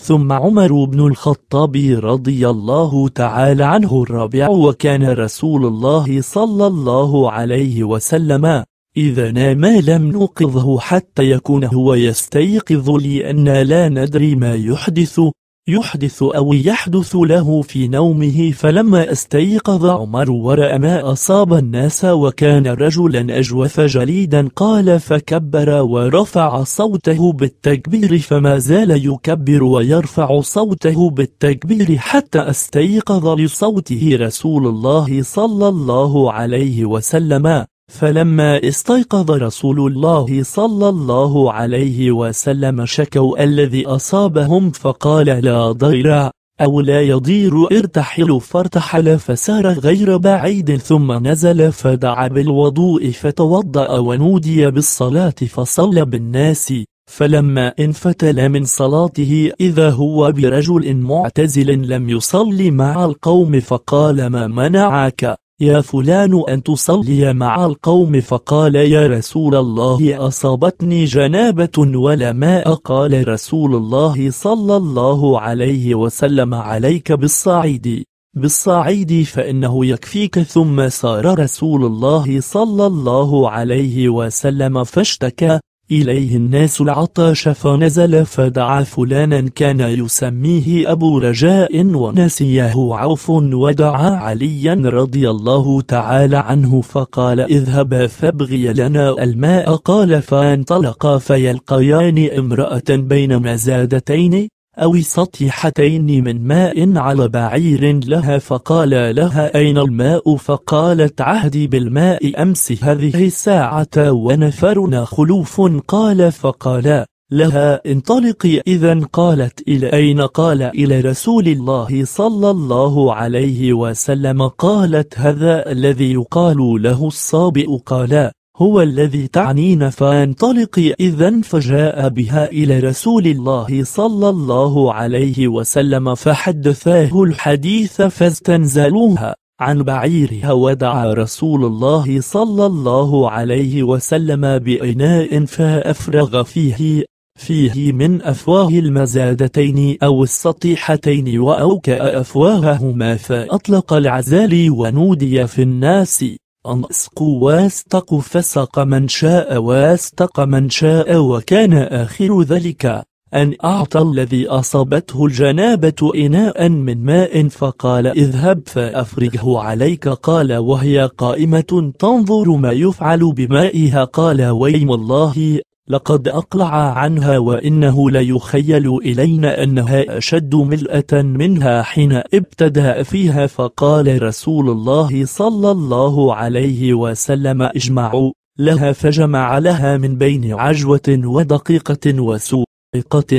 ثم عمر بن الخطاب رضي الله تعالى عنه الرابع وكان رسول الله صلى الله عليه وسلم إذا نام لم نوقظه حتى يكون هو يستيقظ لأن لا ندري ما يحدث يحدث أو يحدث له في نومه فلما استيقظ عمر ورأى ما أصاب الناس وكان رجلا أجوف جليدا قال فكبر ورفع صوته بالتكبير فما زال يكبر ويرفع صوته بالتكبير حتى استيقظ لصوته رسول الله صلى الله عليه وسلم فلما استيقظ رسول الله صلى الله عليه وسلم شكوا الذي أصابهم فقال لا ضير أو لا يضير ارتحل فارتحل فسار غير بعيد ثم نزل فدعا بالوضوء فتوضأ ونودي بالصلاة فصلى بالناس فلما انفتل من صلاته إذا هو برجل معتزل لم يصلي مع القوم فقال ما منعك يا فلان أن تصلي مع القوم فقال يا رسول الله أصابتني جنابة ولا ماء قال رسول الله صلى الله عليه وسلم عليك بالصعيد بالصعيد فإنه يكفيك ثم سار رسول الله صلى الله عليه وسلم فاشتكى إليه الناس العطاش فنزل فدعا فلانا كان يسميه أبو رجاء ونسيه عوف ودعا عليا رضي الله تعالى عنه فقال اذهبا فابغي لنا الماء قال فانطلقا فيلقيان امرأة بين مزادتين أو سطيحتين من ماء على بعير لها فقال لها أين الماء فقالت عهدي بالماء أمس هذه الساعة ونفرنا خلوف قال فقال لها انطلقي إذا قالت إلى أين قال إلى رسول الله صلى الله عليه وسلم قالت هذا الذي يقال له الصابئ قالا هو الذي تعنين فانطلقي إذا فجاء بها إلى رسول الله صلى الله عليه وسلم فحدثاه الحديث فاستنزلوها عن بعيرها ودعا رسول الله صلى الله عليه وسلم بإناء فأفرغ فيه فيه من أفواه المزادتين أو السطيحتين وأوكأ أفواههما فأطلق العزال ونودي في الناس أنسق واستق فسق من شاء واستق من شاء وكان آخر ذلك أن أعطى الذي أصابته الجنابة إناء من ماء فقال اذهب فأفرجه عليك قال وهي قائمة تنظر ما يفعل بمائها قال ويم الله لقد أقلع عنها وإنه ليخيل إلينا أنها أشد ملأة منها حين ابتدأ فيها فقال رسول الله صلى الله عليه وسلم اجمعوا لها فجمع لها من بين عجوة ودقيقة وسوء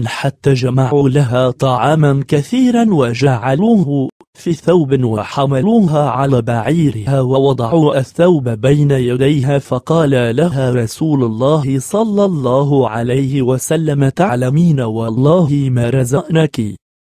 حتى جمعوا لها طعاما كثيرا وجعلوه في ثوب وحملوها على بعيرها ووضعوا الثوب بين يديها فقال لها رسول الله صلى الله عليه وسلم تعلمين والله ما رزقناك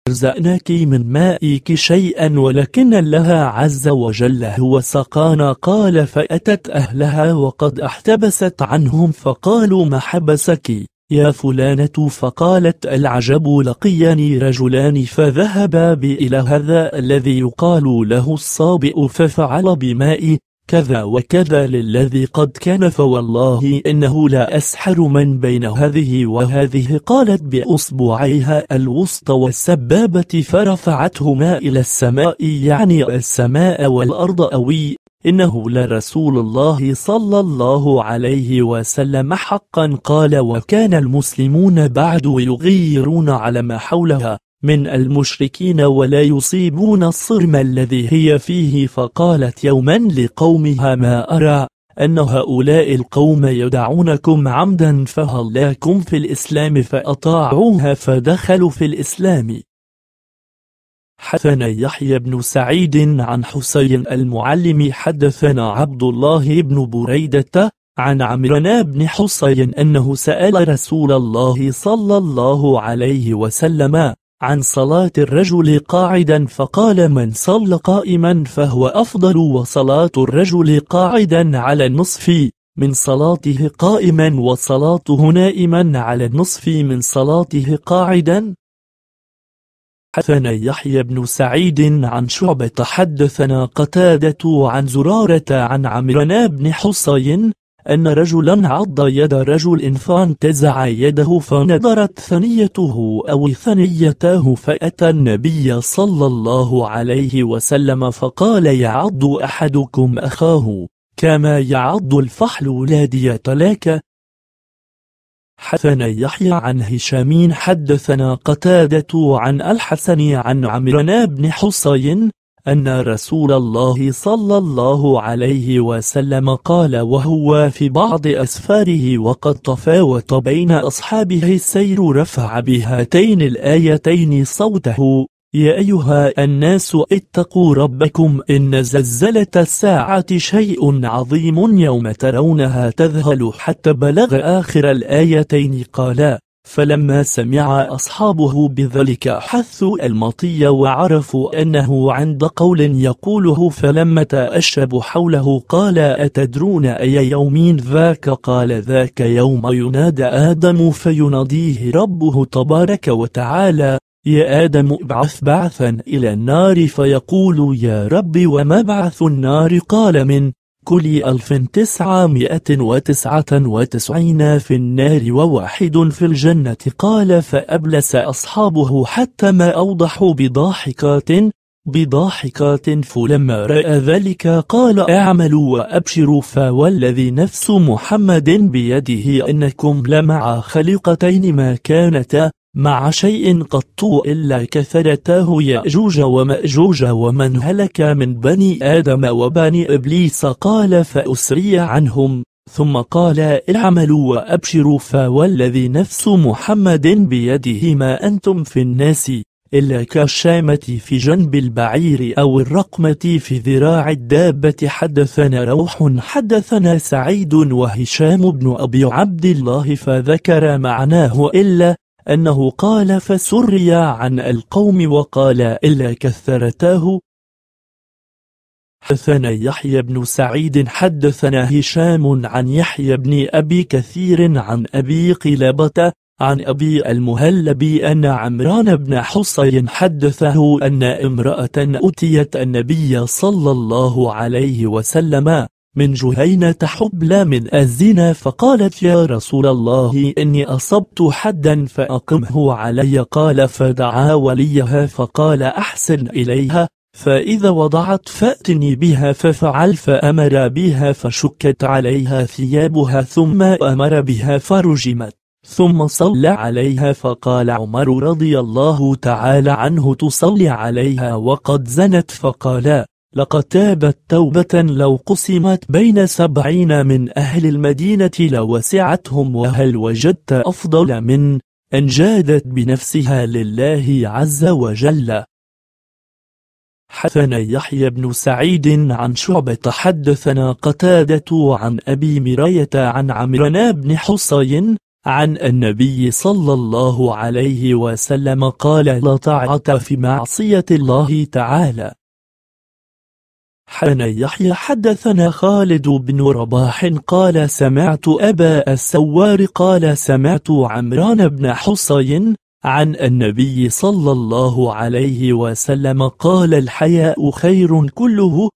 رزقناك من مائك شيئا ولكن لها عز وجل هو سقانا قال فأتت أهلها وقد احتبست عنهم فقالوا ما حبسك يا فلانة فقالت العجب لقياني رجلان فذهبا بي إلى هذا الذي يقال له الصابئ ففعل بمائي كذا وكذا للذي قد كان فوالله إنه لا أسحر من بين هذه وهذه قالت بأصبعيها الوسطى والسبابة فرفعتهما إلى السماء يعني السماء والأرض أوي إنه لرسول الله صلى الله عليه وسلم حقا قال وكان المسلمون بعد يغيرون على ما حولها من المشركين ولا يصيبون الصرم الذي هي فيه فقالت يوما لقومها ما أرى أن هؤلاء القوم يدعونكم عمدا فهلاكم في الإسلام فأطاعوها فدخلوا في الإسلام حدثنا يحيى بن سعيد عن حسين المعلم حدثنا عبد الله بن بريدة عن عمرنا بن حسين أنه سأل رسول الله صلى الله عليه وسلم عن صلاة الرجل قاعدا فقال من صلى قائما فهو أفضل وصلاة الرجل قاعدا على النصف من صلاته قائما وصلاته نائما على النصف من صلاته قاعدا حدثنا يحيى بن سعيد عن شعبة حدثنا قتادة عن زرارة عن عمران بن حصين أن رجلا عض يد رجل فانتزع يده فنظرت ثنيته أو ثنيته فأتى النبي صلى الله عليه وسلم فقال يعض أحدكم أخاه كما يعض الفحل ولادية لك حدثنا يحيى عن هشام حدثنا قتادة عن الحسن عن عمران بن حصين أن رسول الله صلى الله عليه وسلم قال وهو في بعض أسفاره وقد تفاوت بين أصحابه السير رفع بهاتين الآيتين صوته يا أيها الناس اتقوا ربكم إن زلزلة الساعة شيء عظيم يوم ترونها تذهل حتى بلغ آخر الآيتين قالا فلما سمع أصحابه بذلك حثوا المطية وعرفوا أنه عند قول يقوله فلما تأشب حوله قال أتدرون أي يوم ذاك قال ذاك يوم ينادى آدم فيناديه ربه تبارك وتعالى يا آدم ابعث بعثا إلى النار فيقول يا رب وما بعث النار قال من كل ألف تسعمائة وتسعة وتسعين في النار وواحد في الجنة قال فأبلس أصحابه حتى ما أوضحوا بضاحكات بضاحكات فلما رأى ذلك قال اعملوا وأبشروا فوالذي نفس محمد بيده إنكم لمع خلقتين ما كانتا مع شيء قط إلا كثرته يأجوج ومأجوج ومن هلك من بني آدم وبني إبليس قال فأسري عنهم ثم قال اعملوا وأبشروا فوالذي نفس محمد بيده ما أنتم في الناس إلا كالشامة في جنب البعير أو الرقمة في ذراع الدابة حدثنا روح حدثنا سعيد وهشام بن أبي عبد الله فذكر معناه إلا أنه قال فسري عن القوم وقال إلا كثرتاه حدثنا يحيى بن سعيد حدثنا هشام عن يحيى بن أبي كثير عن أبي قلابة عن أبي المهلب أن عمران بن حصي حدثه أن امرأة أتيت النبي صلى الله عليه وسلم من جهينة حبلى من الزنا فقالت يا رسول الله إني أصبت حدا فأقمه علي قال فدعا وليها فقال أحسن إليها فإذا وضعت فأتني بها ففعل فأمر بها فشكت عليها ثيابها ثم أمر بها فرجمت ثم صلى عليها فقال عمر رضي الله تعالى عنه تصلي عليها وقد زنت فقالا لقد تابت توبة لو قسمت بين سبعين من أهل المدينة لوسعتهم وهل وجدت أفضل من أن جادت بنفسها لله عز وجل حثنا يحيى بن سعيد عن شعبة حدثنا قتادة عن أبي مراية عن عمرنا بن حصين عن النبي صلى الله عليه وسلم قال لا طاعة في معصية الله تعالى حدثنا يحيى حدثنا خالد بن رباح قال سمعت أبا السوار قال سمعت عمران بن حصين عن النبي صلى الله عليه وسلم قال الحياء خير كله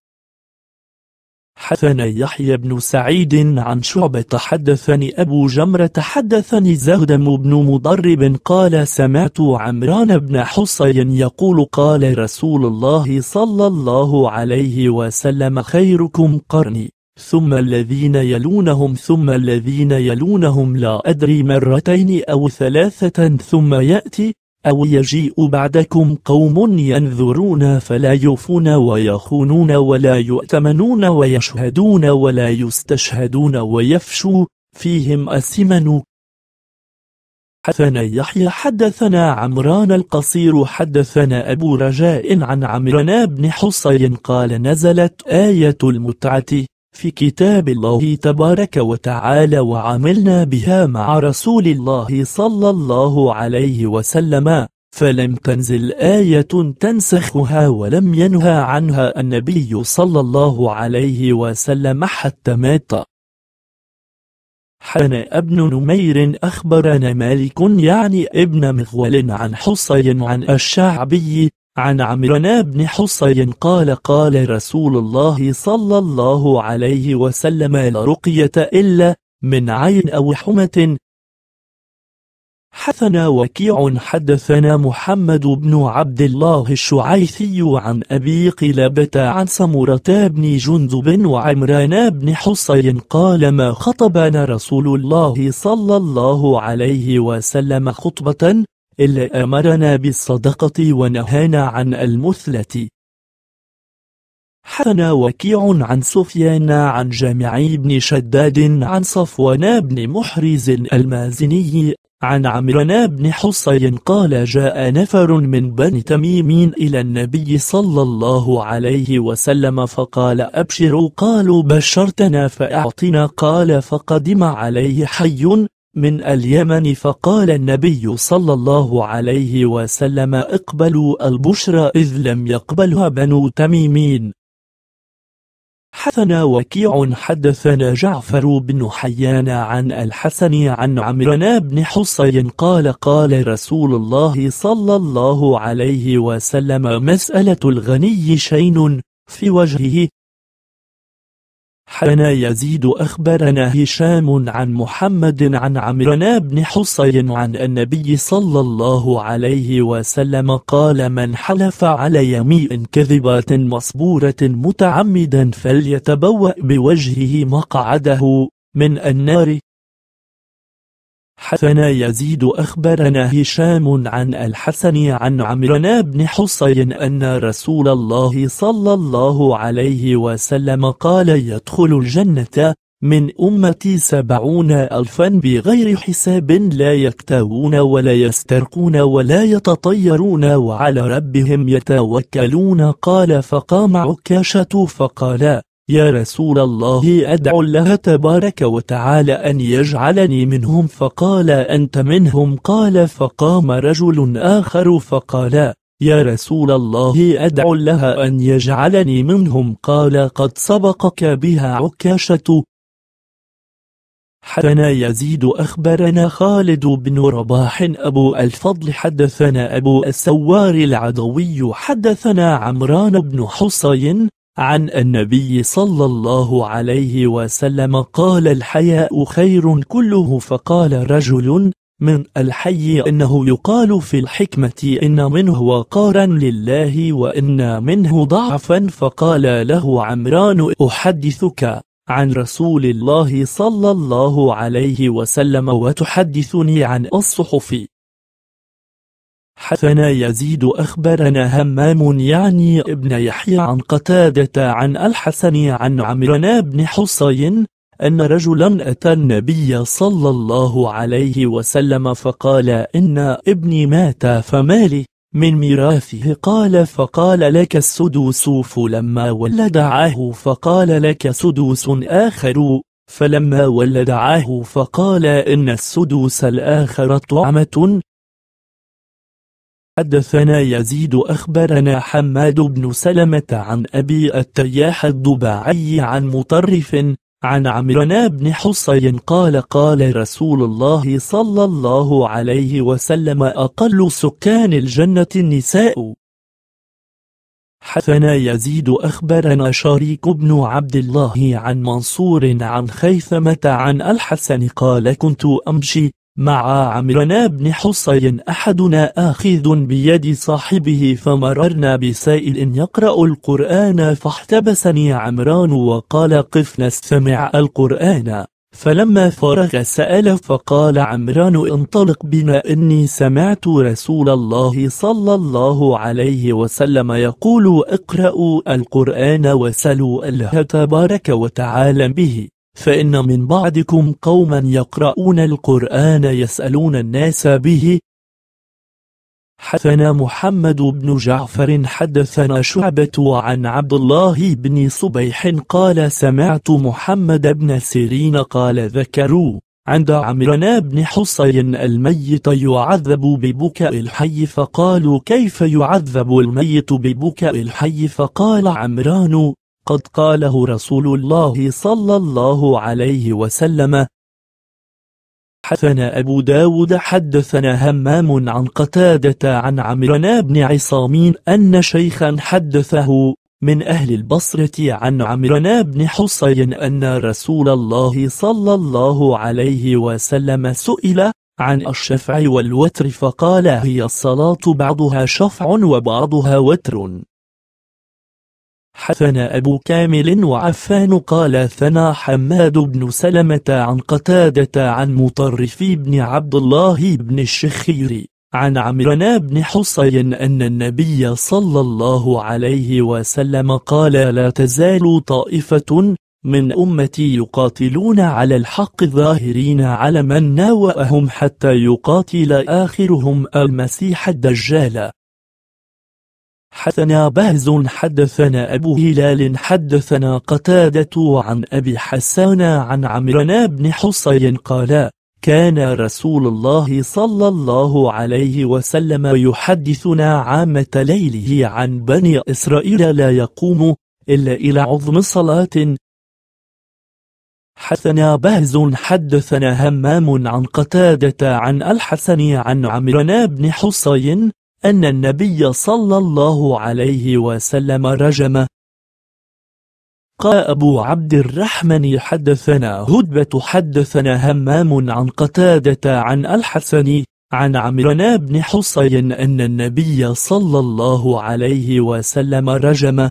حدثنا يحيى بن سعيد عن شعبة حدثني أبو جمرة حدثني زهدم بن مضرب قال سمعت عمران بن حصين يقول قال رسول الله صلى الله عليه وسلم خيركم قرني ثم الذين يلونهم ثم الذين يلونهم لا أدري مرتين أو ثلاثة ثم يأتي أو يجيء بعدكم قوم ينذرون فلا يوفون ويخونون ولا يؤتمنون ويشهدون ولا يستشهدون ويفشوا فيهم أسمن حدثنا يحيى حدثنا عمران القصير حدثنا أبو رجاء عن عمران بن حصي قال نزلت آية المتعة في كتاب الله تبارك وتعالى وعملنا بها مع رسول الله صلى الله عليه وسلم فلم تنزل آية تنسخها ولم ينهى عنها النبي صلى الله عليه وسلم حتى مات حان ابن نمير أخبرنا مالك يعني ابن مغول عن حصين عن الشعبي عن عمران بن حصين قال قال رسول الله صلى الله عليه وسلم لا رقية إلا من عين أو حمة حثنا وكيع حدثنا محمد بن عبد الله الشعيثي عن أبي قلابة عن سمرة بن جندب وعمران بن حصي قال ما خطبنا رسول الله صلى الله عليه وسلم خطبة إلا أمرنا بالصدقة ونهانا عن المثلة حدثنا وكيع عن سفيان عن جامع بن شداد عن صفوان بن محرز المازني عن عمران بن حصين قال جاء نفر من بني تميم إلى النبي صلى الله عليه وسلم فقال أبشروا قالوا بشرتنا فأعطنا قال فقدم عليه حي من اليمن فقال النبي صلى الله عليه وسلم اقبلوا البشرى إذ لم يقبلها بنو تميمين حدثنا وكيع حدثنا جعفر بن حيان عن الحسن عن عمران بن حصين قال قال رسول الله صلى الله عليه وسلم مسألة الغني شين في وجهه حنا يزيد أخبرنا هشام عن محمد عن عمرنا بن حصين عن النبي صلى الله عليه وسلم قال من حلف على يمين كذبة مصبورة متعمدا فليتبوأ بوجهه مقعده من النار حدثنا يزيد أخبرنا هشام عن الحسن عن عمران بن حصين أن رسول الله صلى الله عليه وسلم قال يدخل الجنة من أمتي سبعون ألفا بغير حساب لا يكتوون ولا يسترقون ولا يتطيرون وعلى ربهم يتوكلون قال فقام عكاشة فقال يا رسول الله أدعو الله تبارك وتعالى أن يجعلني منهم فقال أنت منهم قال فقام رجل آخر فقال يا رسول الله أدعو الله أن يجعلني منهم قال قد سبقك بها عكاشة حدثنا يزيد أخبرنا خالد بن رباح أبو الفضل حدثنا أبو السوار العدوي حدثنا عمران بن حصين عن النبي صلى الله عليه وسلم قال الحياء خير كله فقال رجل من الحي أنه يقال في الحكمة إن منه وقارا لله وإن منه ضعفا فقال له عمران أحدثك عن رسول الله صلى الله عليه وسلم وتحدثني عن الصحف حدثنا يزيد أخبرنا همام يعني ابن يحيى عن قتادة عن الحسن عن عمران بن حصين أن رجلا أتى النبي صلى الله عليه وسلم فقال إن ابني مات فمالي من ميراثه قال فقال لك السدوس فلما ولدعاه فقال لك سدوس آخر فلما ولدعاه فقال إن السدوس الآخر طعمة حدثنا يزيد أخبرنا حماد بن سلمة عن أبي التياح الضباعي عن مطرف عن عمرنا بن حصين قال قال رسول الله صلى الله عليه وسلم أقل سكان الجنة النساء حثنا يزيد أخبرنا شريك بن عبد الله عن منصور عن خيثمة عن الحسن قال كنت أمشي مع عمرنا بن حصين أحدنا آخذ بيد صاحبه فمررنا بسائل يقرأ القرآن فاحتبسني عمران وقال قف نستمع القرآن فلما فرغ سأل فقال عمران انطلق بنا إني سمعت رسول الله صلى الله عليه وسلم يقول اقرأوا القرآن وسلوا الله تبارك وتعالى به فإن من بعدكم قوما يقرؤون القرآن يسألون الناس به حدثنا محمد بن جعفر حدثنا شعبة عن عبد الله بن صبيح قال سمعت محمد بن سيرين قال ذكروا عند عمرنا بن حصي الميت يعذب ببكاء الحي فقالوا كيف يعذب الميت ببكاء الحي فقال عمران قد قاله رسول الله صلى الله عليه وسلم حدثنا أبو داود حدثنا همام عن قتادة عن عمران بن عصام أن شيخا حدثه من أهل البصرة عن عمران بن حصين أن رسول الله صلى الله عليه وسلم سئل عن الشفع والوتر فقال هي الصلاة بعضها شفع وبعضها وتر حسن أبو كامل وعفان قال ثنى حماد بن سلمة عن قتادة عن مطرف بن عبد الله بن الشخير عن عمرنا بن حصين أن النبي صلى الله عليه وسلم قال لا تزال طائفة من أمتي يقاتلون على الحق ظاهرين على من ناوأهم حتى يقاتل آخرهم المسيح الدجال حدثنا بهز حدثنا أبو هلال حدثنا قتادة عن أبي حسان عن عمران بن حصين قال كان رسول الله صلى الله عليه وسلم يحدثنا عامة ليله عن بني إسرائيل لا يقوم إلا إلى عظم صلاة حثنا بهز حدثنا همام عن قتادة عن الحسن عن عمران بن حصين أن النبي صلى الله عليه وسلم رجم قال أبو عبد الرحمن حدثنا هدبة حدثنا همام عن قتادة عن الحسن عن عمرنا بن حصين أن النبي صلى الله عليه وسلم رجم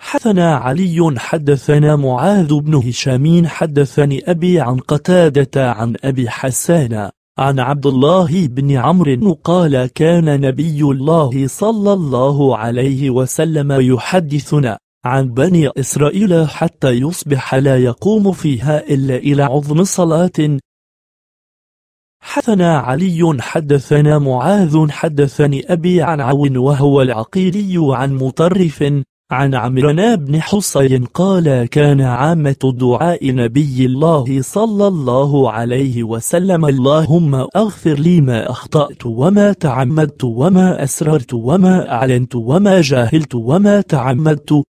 حدثنا علي حدثنا معاذ بن هشام حدثني أبي عن قتادة عن أبي حسان عن عبد الله بن عمرو قال كان نبي الله صلى الله عليه وسلم يحدثنا عن بني إسرائيل حتى يصبح لا يقوم فيها إلا إلى عظم صلاة حدثنا علي حدثنا معاذ حدثني أبي عن عون وهو العقيلي عن مطرف عن عمران بن حصين قال كان عامة دعاء نبي الله صلى الله عليه وسلم اللهم اغفر لي ما أخطأت وما تعمدت وما أسررت وما أعلنت وما جاهلت وما تعمدت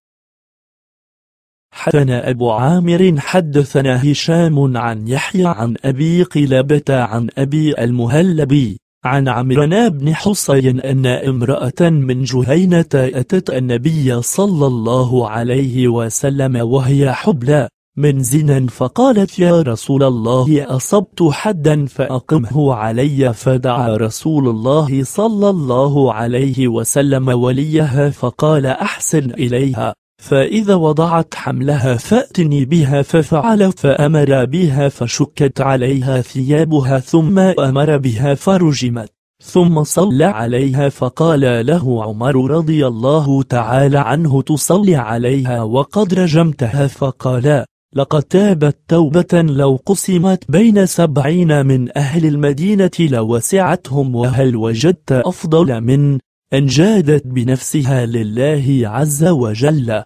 حدثنا أبو عامر حدثنا هشام عن يحيى عن أبي قلابة عن أبي المهلبي عن عمران بن حصين أن امرأة من جهينة أتت النبي صلى الله عليه وسلم وهي حبلى من زنا فقالت يا رسول الله أصبت حدا فأقمه علي فدعا رسول الله صلى الله عليه وسلم وليها فقال أحسن إليها فإذا وضعت حملها فأتني بها ففعل فأمر بها فشكت عليها ثيابها ثم أمر بها فرجمت ثم صلى عليها فقال له عمر رضي الله تعالى عنه تصلي عليها وقد رجمتها فقال لقد تابت توبة لو قسمت بين سبعين من أهل المدينة لوسعتهم وهل وجدت أفضل من أنجادت بنفسها لله عز وجل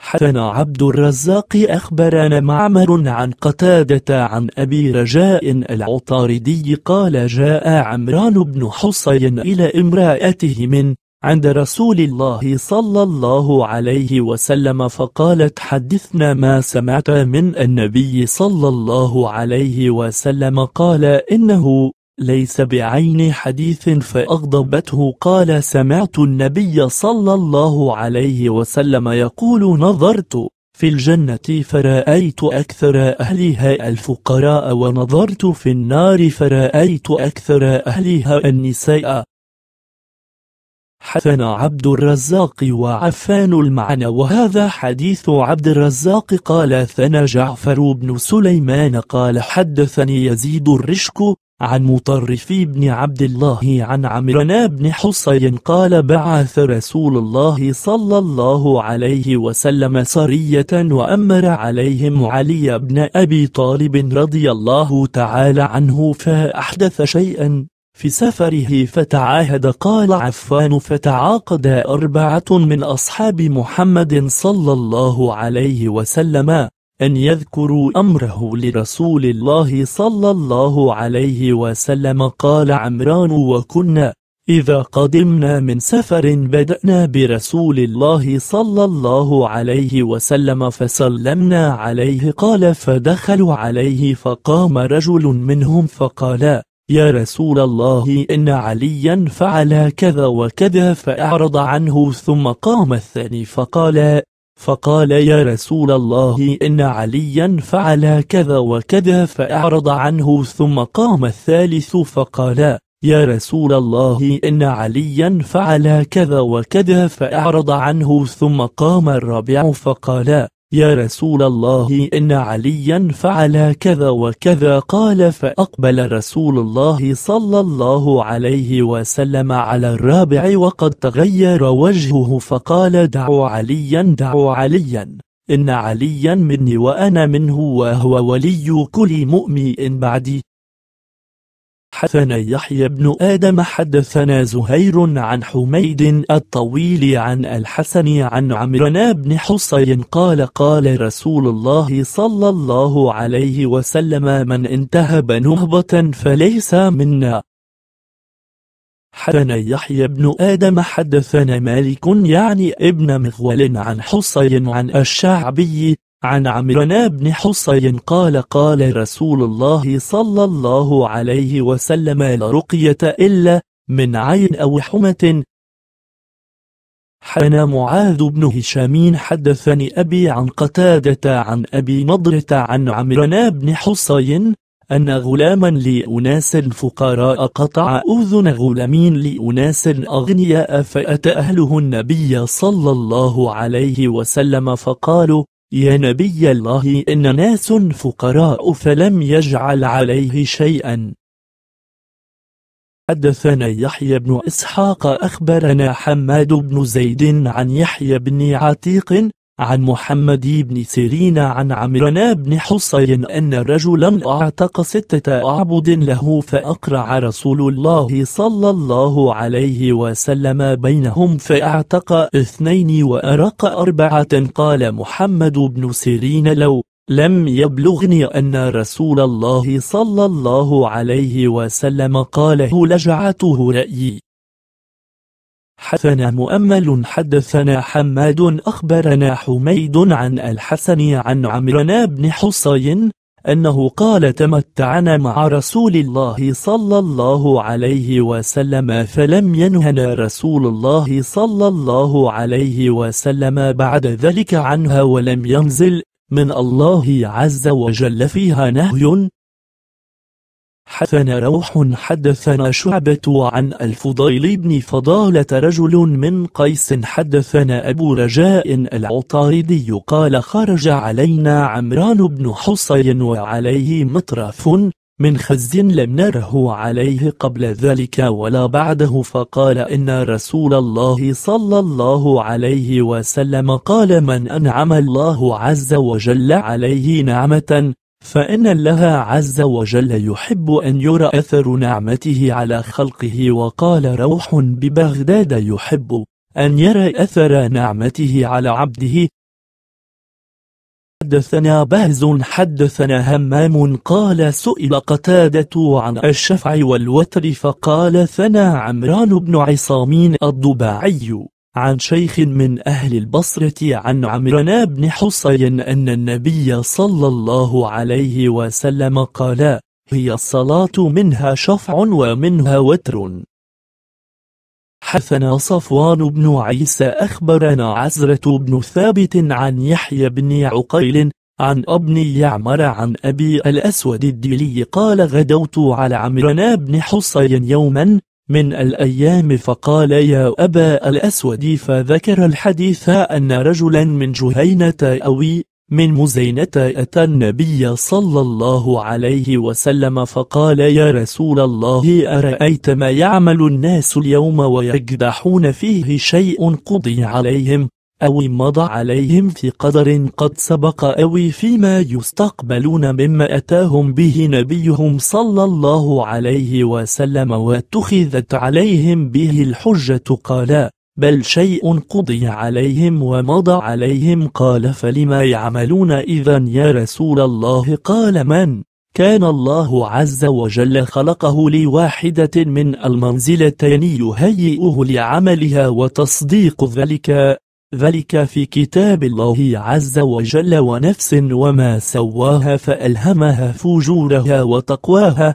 حدثنا عبد الرزاق أخبرنا معمر عن قتادة عن أبي رجاء العطاردي قال جاء عمران بن حصين إلى امرأته من عند رسول الله صلى الله عليه وسلم فقالت حدثنا ما سمعت من النبي صلى الله عليه وسلم قال إنه ليس بعين حديث فأغضبته قال سمعت النبي صلى الله عليه وسلم يقول نظرت في الجنة فرأيت أكثر أهلها الفقراء ونظرت في النار فرأيت أكثر أهلها النساء حسن عبد الرزاق وعفان المعنى وهذا حديث عبد الرزاق قال ثنى جعفر بن سليمان قال حدثني يزيد الرشك عن مطرف بن عبد الله عن عمران بن حسين قال بعث رسول الله صلى الله عليه وسلم سرية وأمر عليهم علي بن أبي طالب رضي الله تعالى عنه فأحدث شيئا في سفره فتعاهد قال عفان فتعاقد أربعة من أصحاب محمد صلى الله عليه وسلم أن يذكروا أمره لرسول الله صلى الله عليه وسلم قال عمران وكنا إذا قدمنا من سفر بدأنا برسول الله صلى الله عليه وسلم فسلمنا عليه قال فدخلوا عليه فقام رجل منهم فقال يا رسول الله إن عليا فعل كذا وكذا فأعرض عنه ثم قام الثاني فقال فقال يا رسول الله إن عليا فعل كذا وكذا فأعرض عنه ثم قام الثالث فقال يا رسول الله إن عليا فعل كذا وكذا فأعرض عنه ثم قام الرابع فقال يا رسول الله إن عليا فعل كذا وكذا قال فأقبل رسول الله صلى الله عليه وسلم على الرابع وقد تغير وجهه فقال دعوا عليا دعوا عليا إن عليا مني وأنا منه وهو ولي كل مؤمن بعدي حدثنا يحيى بن آدم حدثنا زهير عن حميد الطويل عن الحسن عن عمرنا بن حصي قال قال رسول الله صلى الله عليه وسلم من انتهب نهبة فليس منا حدثنا يحيى بن آدم حدثنا مالك يعني ابن مغول عن حصي عن الشعبي عن عمران بن حصين قال قال رسول الله صلى الله عليه وسلم لا رقية إلا من عين أو حمة حنا معاذ بن هشام حدثني أبي عن قتادة عن أبي نضرة عن عمران بن حصين أن غلاما لأناس فقراء قطع أذن غلامين لأناس أغنياء فأتى أهله النبي صلى الله عليه وسلم فقالوا يا نبي الله إن ناس فقراء فلم يجعل عليه شيئا حدثنا يحيى بن إسحاق أخبرنا حماد بن زيد عن يحيى بن عتيق عن محمد بن سيرين عن عمران بن حصين أن رجلا أعتق ستة أعبد له فأقرع رسول الله صلى الله عليه وسلم بينهم فأعتق اثنين وأرق أربعة قال محمد بن سيرين لو لم يبلغني أن رسول الله صلى الله عليه وسلم قاله لجعته رأيي حدثنا مؤمل حدثنا حماد أخبرنا حميد عن الحسن عن عمرنا بن حصين أنه قال تمتعنا مع رسول الله صلى الله عليه وسلم فلم ينهنا رسول الله صلى الله عليه وسلم بعد ذلك عنها ولم ينزل من الله عز وجل فيها نهي حدثنا روح حدثنا شعبة عن الفضيل بن فضالة رجل من قيس حدثنا أبو رجاء العطاردي قال خرج علينا عمران بن حصين وعليه مطرف من خز لم نره عليه قبل ذلك ولا بعده فقال إن رسول الله صلى الله عليه وسلم قال من أنعم الله عز وجل عليه نعمة فإن الله عز وجل يحب أن يرى أثر نعمته على خلقه وقال روح ببغداد يحب أن يرى أثر نعمته على عبده حدثنا بهز حدثنا همام قال سئل قتادة عن الشفع والوتر فقال ثنى عمران بن عصامين الضباعي عن شيخ من أهل البصرة عن عمران بن حصين أن النبي صلى الله عليه وسلم قال هي الصلاة منها شفع ومنها وتر حثنا صفوان بن عيسى أخبرنا عزرة بن ثابت عن يحيى بن عقيل عن ابن يعمر عن أبي الأسود الديلي قال غدوت على عمران بن حصين يوما من الأيام فقال يا أبا الأسود فذكر الحديث أن رجلا من جهينة أوي من مزينة أتى النبي صلى الله عليه وسلم فقال يا رسول الله أرأيت ما يعمل الناس اليوم ويقدحون فيه شيء قضي عليهم أو مضى عليهم في قدر قد سبق أو فيما يستقبلون مما أتاهم به نبيهم صلى الله عليه وسلم واتخذت عليهم به الحجة قالا بل شيء قضي عليهم ومضى عليهم قال فلما يعملون إذا يا رسول الله قال من كان الله عز وجل خلقه لواحدة من المنزلتين يهيئه لعملها وتصديق ذلك ذلك في كتاب الله عز وجل ونفس وما سواها فألهمها فجورها وتقواها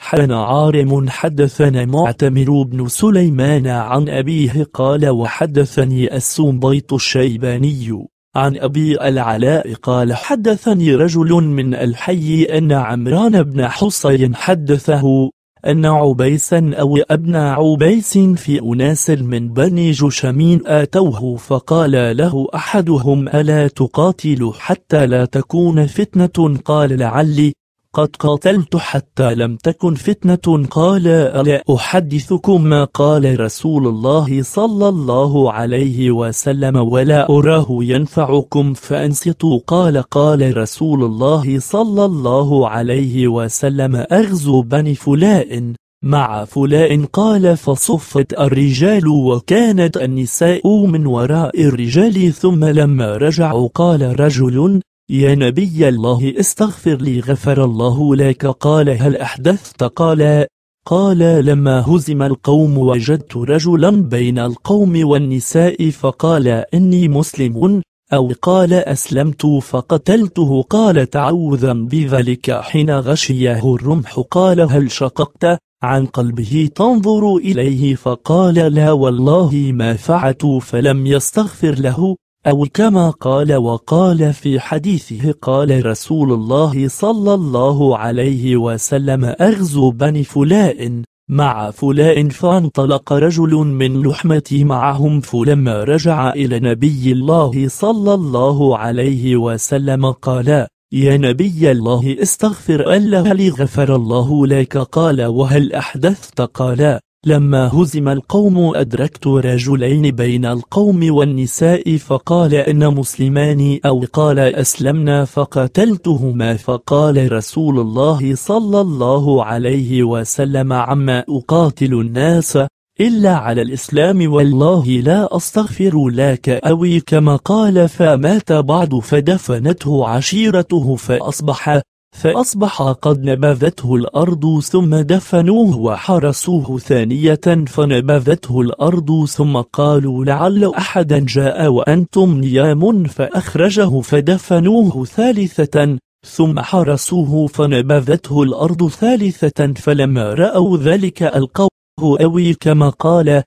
حان عارم حدثنا معتمر بن سليمان عن أبيه قال وحدثني السنبيط الشيباني عن أبي العلاء قال حدثني رجل من الحي أن عمران بن حصين حدثه أن عبيسا أو ابن عبيس في أناس من بني جشمين آتوه فقال له أحدهم ألا تقاتل حتى لا تكون فتنة قال لعلي قد قاتلت حتى لم تكن فتنة قال ألا أحدثكم ما قال رسول الله صلى الله عليه وسلم ولا أراه ينفعكم فأنصتوا قال قال رسول الله صلى الله عليه وسلم أغزو بني فلاء مع فلاء قال فصفت الرجال وكانت النساء من وراء الرجال ثم لما رجعوا قال رجل يا نبي الله استغفر لي غفر الله لك قال هل أحدثت قال قال لما هزم القوم وجدت رجلا بين القوم والنساء فقال إني مسلم أو قال أسلمت فقتلته قال تعوذا بذلك حين غشيه الرمح قال هل شققت عن قلبه تنظر إليه فقال لا والله ما فعلت فلم يستغفر له أو كما قال وقال في حديثه قال رسول الله صلى الله عليه وسلم أغزو بني فلاء مع فلاء فانطلق رجل من لحمتي معهم فلما رجع إلى نبي الله صلى الله عليه وسلم قال يا نبي الله استغفر الله لي غفر الله لك قال وهل أحدثت قال لما هزم القوم أدركت رجلين بين القوم والنساء فقال إن مسلمان أو قال أسلمنا فقتلتهما فقال رسول الله صلى الله عليه وسلم عما أقاتل الناس إلا على الإسلام والله لا أستغفر لك أوي كما قال فمات بعد فدفنته عشيرته فأصبح فأصبح قد نبذته الأرض ثم دفنوه وحرسوه ثانية فنبذته الأرض ثم قالوا لعل أحدا جاء وأنتم نيام فأخرجه فدفنوه ثالثة ثم حرسوه فنبذته الأرض ثالثة فلما رأوا ذلك ألقوه أوي كما قال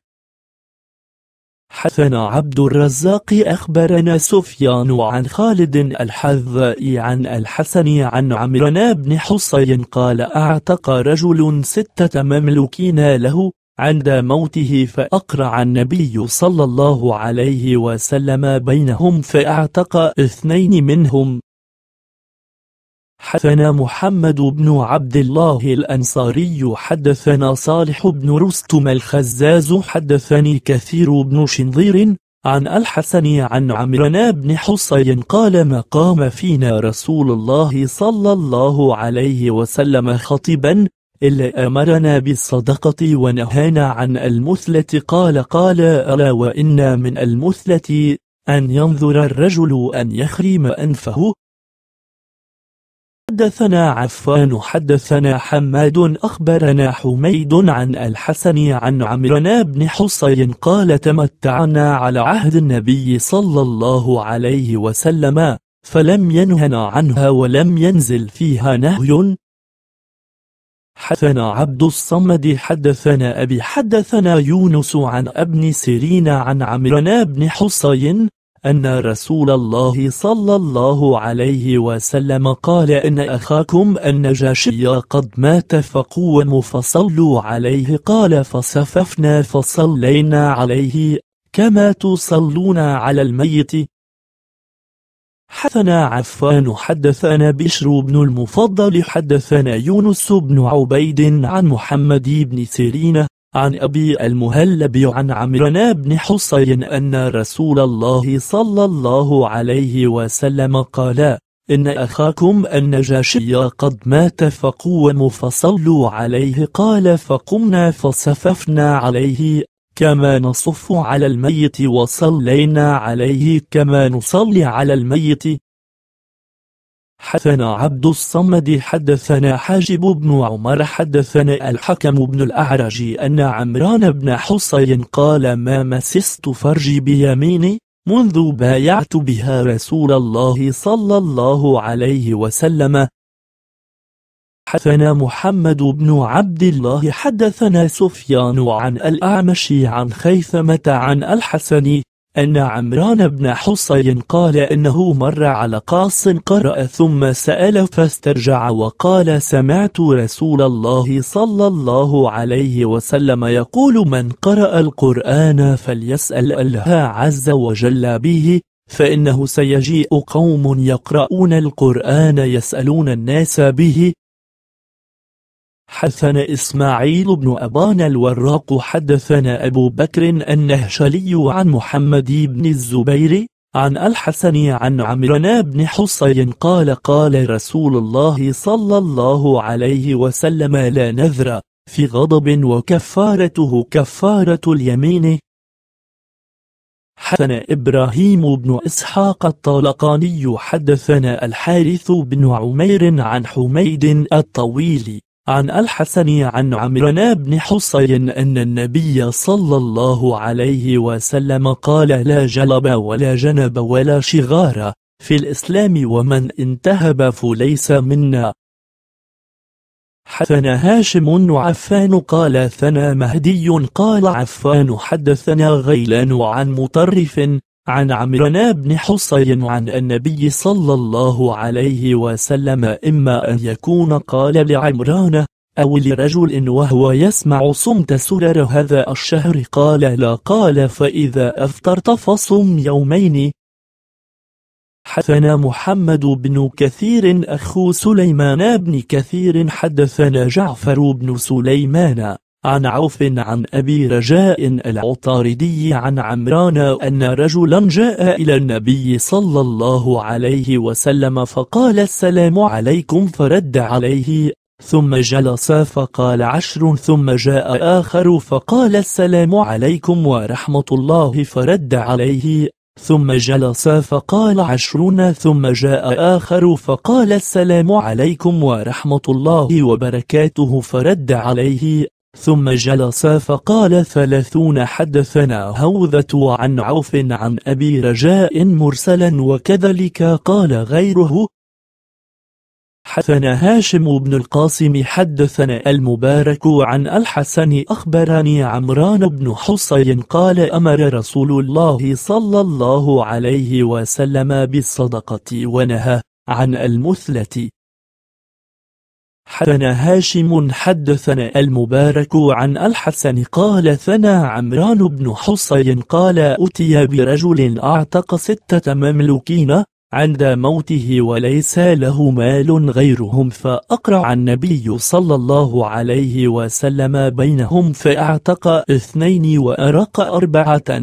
حسن عبد الرزاق أخبرنا سفيان عن خالد الحذائي عن الحسن عن عمران بن حصين قال أعتق رجل ستة مملوكين له عند موته فأقرع النبي صلى الله عليه وسلم بينهم فأعتق اثنين منهم حدثنا محمد بن عبد الله الأنصاري حدثنا صالح بن رستم الخزاز حدثني كثير بن شنظير عن الحسن عن عمرنا بن حصين قال ما قام فينا رسول الله صلى الله عليه وسلم خطبا إلا أمرنا بالصدقة ونهانا عن المثلة قال قال ألا وإن من المثلة أن ينظر الرجل أن يخرم أنفه حدثنا عفان حدثنا حماد أخبرنا حميد عن الحسن عن عمرنا بن حصين قال تمتعنا على عهد النبي صلى الله عليه وسلم فلم ينهنا عنها ولم ينزل فيها نهي حدثنا عبد الصمد حدثنا أبي حدثنا يونس عن ابن سيرين عن عمرنا بن حصين أن رسول الله صلى الله عليه وسلم قال إن أخاكم النجاشي قد مات فقوموا فصلوا عليه قال فصففنا فصلينا عليه كما تصلون على الميت حدثنا عفان حدثنا بشر بن المفضل حدثنا يونس بن عبيد عن محمد بن سيرين عن أبي المهلب عن عمران بن حصين أن رسول الله صلى الله عليه وسلم قال إن أخاكم النجاشي قد مات فقوموا فصلوا عليه قال فقمنا فصففنا عليه كما نصف على الميت وصلينا عليه كما نصلي على الميت حدثنا عبد الصمد حدثنا حاجب بن عمر حدثنا الحكم بن الأعرج أن عمران بن حصين قال ما مسست فرجي بيميني منذ بايعت بها رسول الله صلى الله عليه وسلم حدثنا محمد بن عبد الله حدثنا سفيان عن الأعمش عن خيثمة عن الحسن أن عمران بن حصين قال إنه مر على قاص قرأ ثم سأل فاسترجع وقال سمعت رسول الله صلى الله عليه وسلم يقول من قرأ القرآن فليسأل الله عز وجل به فإنه سيجيء قوم يقرؤون القرآن يسألون الناس به حدثنا إسماعيل بن أبان الوراق حدثنا أبو بكر النهشلي عن محمد بن الزبير عن الحسن عن عمرنا بن حسين قال قال رسول الله صلى الله عليه وسلم لا نذر في غضب وكفارته كفارة اليمين حدثنا إبراهيم بن إسحاق الطالقاني حدثنا الحارث بن عمير عن حميد الطويل عن الحسن عن عمران بن حصين أن النبي صلى الله عليه وسلم قال لا جلب ولا جنب ولا شغار في الإسلام ومن انتهب فليس منا حدثنا هاشم وعفان قال ثنا مهدي قال عفان حدثنا غيلان عن مطرف عن عمران بن حصين عن النبي صلى الله عليه وسلم إما أن يكون قال لعمران أو لرجل وهو يسمع صمت سرر هذا الشهر قال لا قال فإذا أفطرت فصم يومين حدثنا محمد بن كثير أخو سليمان بن كثير حدثنا جعفر بن سليمان عن عوف عن أبي رجاء العطاردي عن عمران أن رجلا جاء إلى النبي صلى الله عليه وسلم فقال السلام عليكم فرد عليه ثم جلس فقال عشر ثم جاء آخر فقال السلام عليكم ورحمة الله فرد عليه ثم جلس فقال عشرون ثم جاء آخر فقال السلام عليكم ورحمة الله وبركاته فرد عليه ثم جلس فقال ثلاثون حدثنا هوذة عن عوف عن أبي رجاء مرسلا وكذلك قال غيره حدثنا هاشم بن القاسم حدثنا المبارك عن الحسن أخبرني عمران بن حصين قال أمر رسول الله صلى الله عليه وسلم بالصدقة ونهى عن المثلة حدثنا هاشم حدثنا المبارك عن الحسن قال ثنا عمران بن حصين قال أتي برجل أعتق ستة مملوكين عند موته وليس له مال غيرهم فأقرع النبي صلى الله عليه وسلم بينهم فأعتق اثنين وأرق أربعة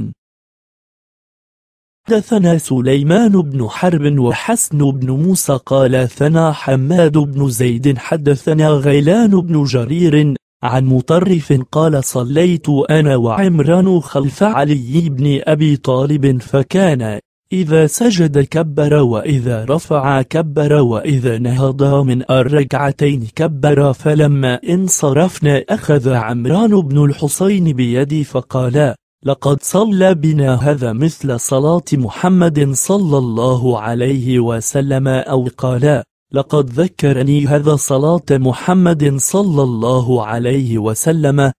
حدثنا سليمان بن حرب وحسن بن موسى قال ثنا حماد بن زيد حدثنا غيلان بن جرير عن مطرف قال صليت أنا وعمران خلف علي بن أبي طالب فكان إذا سجد كبر وإذا رفع كبر وإذا نهض من الركعتين كبر فلما انصرفنا أخذ عمران بن الحصين بيدي فقال لقد صلى بنا هذا مثل صلاة محمد صلى الله عليه وسلم أو قال لقد ذكرني هذا صلاة محمد صلى الله عليه وسلم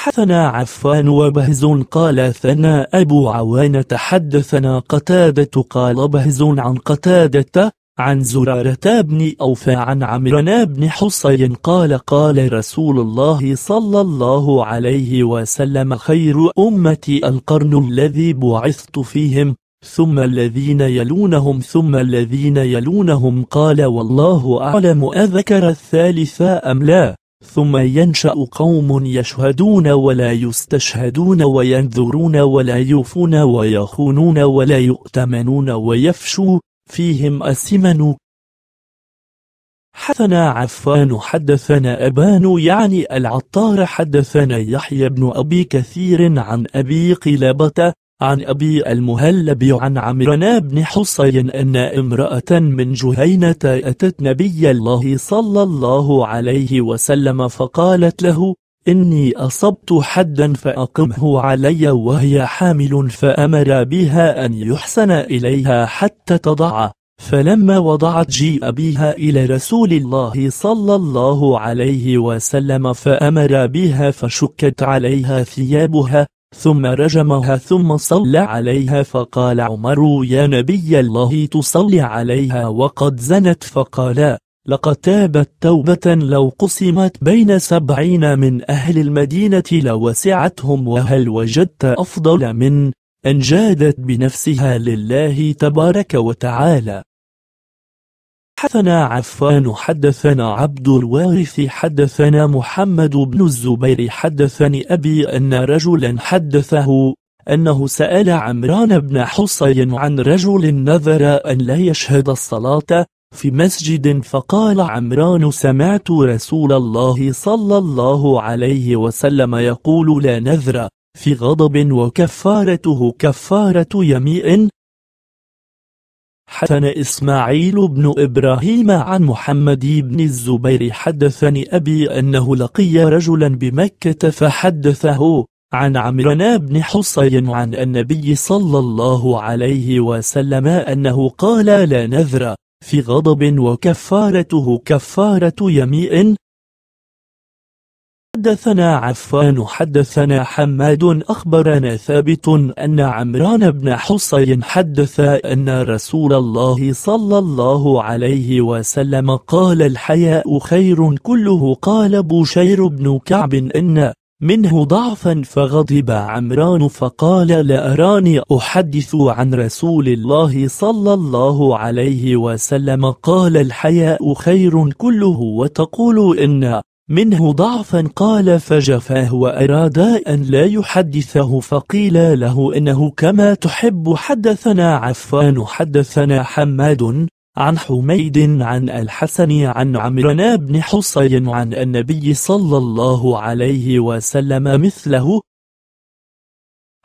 حثنا عفان وبهز قال ثنا أبو عوان تحدثنا قتادة قال بهز عن قتادة عن زرارة بن أوفى عن عمران بن حسين قال قال رسول الله صلى الله عليه وسلم خير أمتي القرن الذي بعثت فيهم ثم الذين يلونهم ثم الذين يلونهم قال والله أعلم أذكر الثالثة أم لا ثم ينشأ قوم يشهدون ولا يستشهدون وينذرون ولا يوفون ويخونون ولا يؤتمنون ويفشوا فيهم أسمن حدثنا عفان حدثنا أبان يعني العطار حدثنا يحيى بن أبي كثير عن أبي قلابة عن أبي المهلب عن عمرنا بن حصين أن امرأة من جهينة أتت نبي الله صلى الله عليه وسلم فقالت له إني أصبت حدا فأقمه علي وهي حامل فأمر بها أن يحسن إليها حتى تضع فلما وضعت جيء بها إلى رسول الله صلى الله عليه وسلم فأمر بها فشكت عليها ثيابها ثم رجمها ثم صلى عليها فقال عمر يا نبي الله تصلي عليها وقد زنت فقال لقد تابت توبة لو قسمت بين سبعين من أهل المدينة لوسعتهم وهل وجدت أفضل من أن جادت بنفسها لله تبارك وتعالى حدثنا عفان حدثنا عبد الوارث حدثنا محمد بن الزبير حدثني أبي أن رجلا حدثه أنه سأل عمران بن حصين عن رجل نذر أن لا يشهد الصلاة في مسجد فقال عمران سمعت رسول الله صلى الله عليه وسلم يقول لا نذر في غضب وكفارته كفارة يميء حدثنا إسماعيل بن إبراهيم عن محمد بن الزبير حدثني أبي أنه لقي رجلا بمكة فحدثه عن عمران بن حصين عن النبي صلى الله عليه وسلم أنه قال لا نذر في غضب وكفارته كفارة يميء حدثنا عفان حدثنا حماد أخبرنا ثابت أن عمران بن حصين حدث أن رسول الله صلى الله عليه وسلم قال الحياء خير كله قال بشير بن كعب إن منه ضعفا فغضب عمران فقال لا أراني أحدث عن رسول الله صلى الله عليه وسلم قال الحياء خير كله وتقول إن منه ضعفا قال فجفاه وأراد أن لا يحدثه فقيل له إنه كما تحب حدثنا عفان حدثنا حماد عن حميد عن الحسن عن عمران بن حصين عن النبي صلى الله عليه وسلم مثله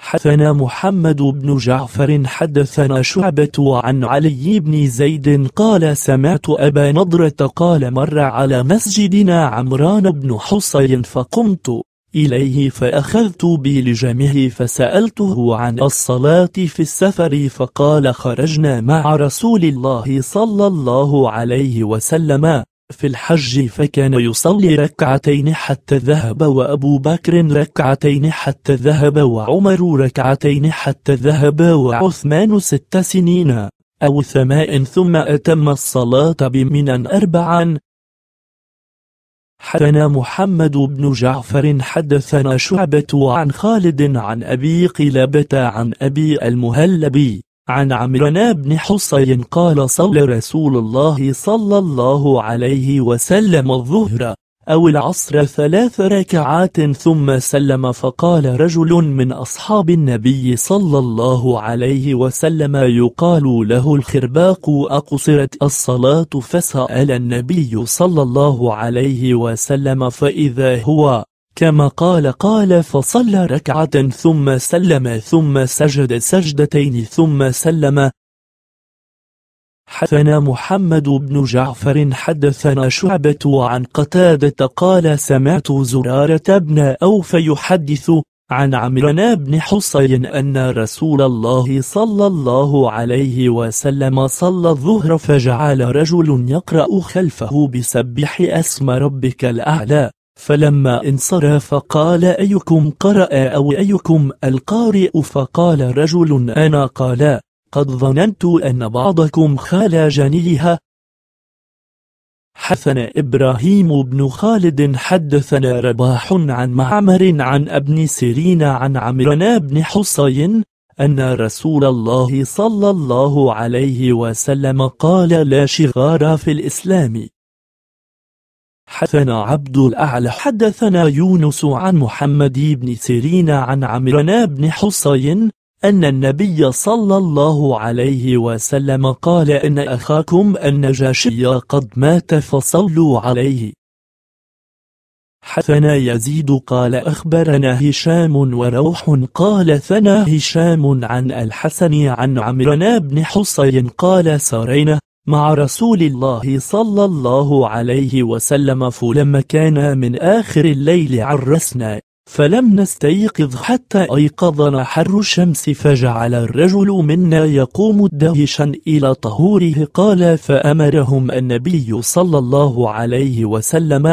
حدثنا محمد بن جعفر حدثنا شعبة عن علي بن زيد قال سمعت أبا نضرة قال مر على مسجدنا عمران بن حصين فقمت إليه فأخذت بلجامه فسألته عن الصلاة في السفر فقال خرجنا مع رسول الله صلى الله عليه وسلم في الحج فكان يصلي ركعتين حتى ذهب وأبو بكر ركعتين حتى ذهب وعمر ركعتين حتى ذهب وعثمان ست سنين أو ثماء ثم أتم الصلاة بمنا أربعا حدثنا محمد بن جعفر حدثنا شعبة عن خالد عن أبي قلابة عن أبي المهلبي عن عمرنا بن حصين قال صلى رسول الله صلى الله عليه وسلم الظهر أو العصر ثلاث ركعات ثم سلم فقال رجل من أصحاب النبي صلى الله عليه وسلم يقال له الخرباق أقصرت الصلاة فسأل النبي صلى الله عليه وسلم فإذا هو كما قال قال فصلى ركعة ثم سلم ثم سجد سجدتين ثم سلم حدثنا محمد بن جعفر حدثنا شعبة عن قتادة قال سمعت زرارة بن أوف يحدث عن عمرنا بن حصين أن رسول الله صلى الله عليه وسلم صلى الظهر فجعل رجل يقرأ خلفه بسبح اسم ربك الأعلى فلما انصرف قال أيكم قرأ أو أيكم القارئ فقال رجل أنا قال قد ظننت أن بعضكم خال جنيها حثنا إبراهيم بن خالد حدثنا رباح عن معمر عن ابن سيرين عن عمرنا بن حصين أن رسول الله صلى الله عليه وسلم قال لا شغار في الإسلام حثنا عبد الأعلى حدثنا يونس عن محمد بن سيرين عن عمرنا بن حصين أن النبي صلى الله عليه وسلم قال إن أخاكم النجاشي قد مات فصلوا عليه حثنا يزيد قال أخبرنا هشام وروح قال ثنا هشام عن الحسن عن عمرنا بن حصين قال سارينا مع رسول الله صلى الله عليه وسلم فلما كان من آخر الليل عرسنا فلم نستيقظ حتى أيقظنا حر الشمس فجعل الرجل منا يقوم دهشا إلى طهوره قال فأمرهم النبي صلى الله عليه وسلم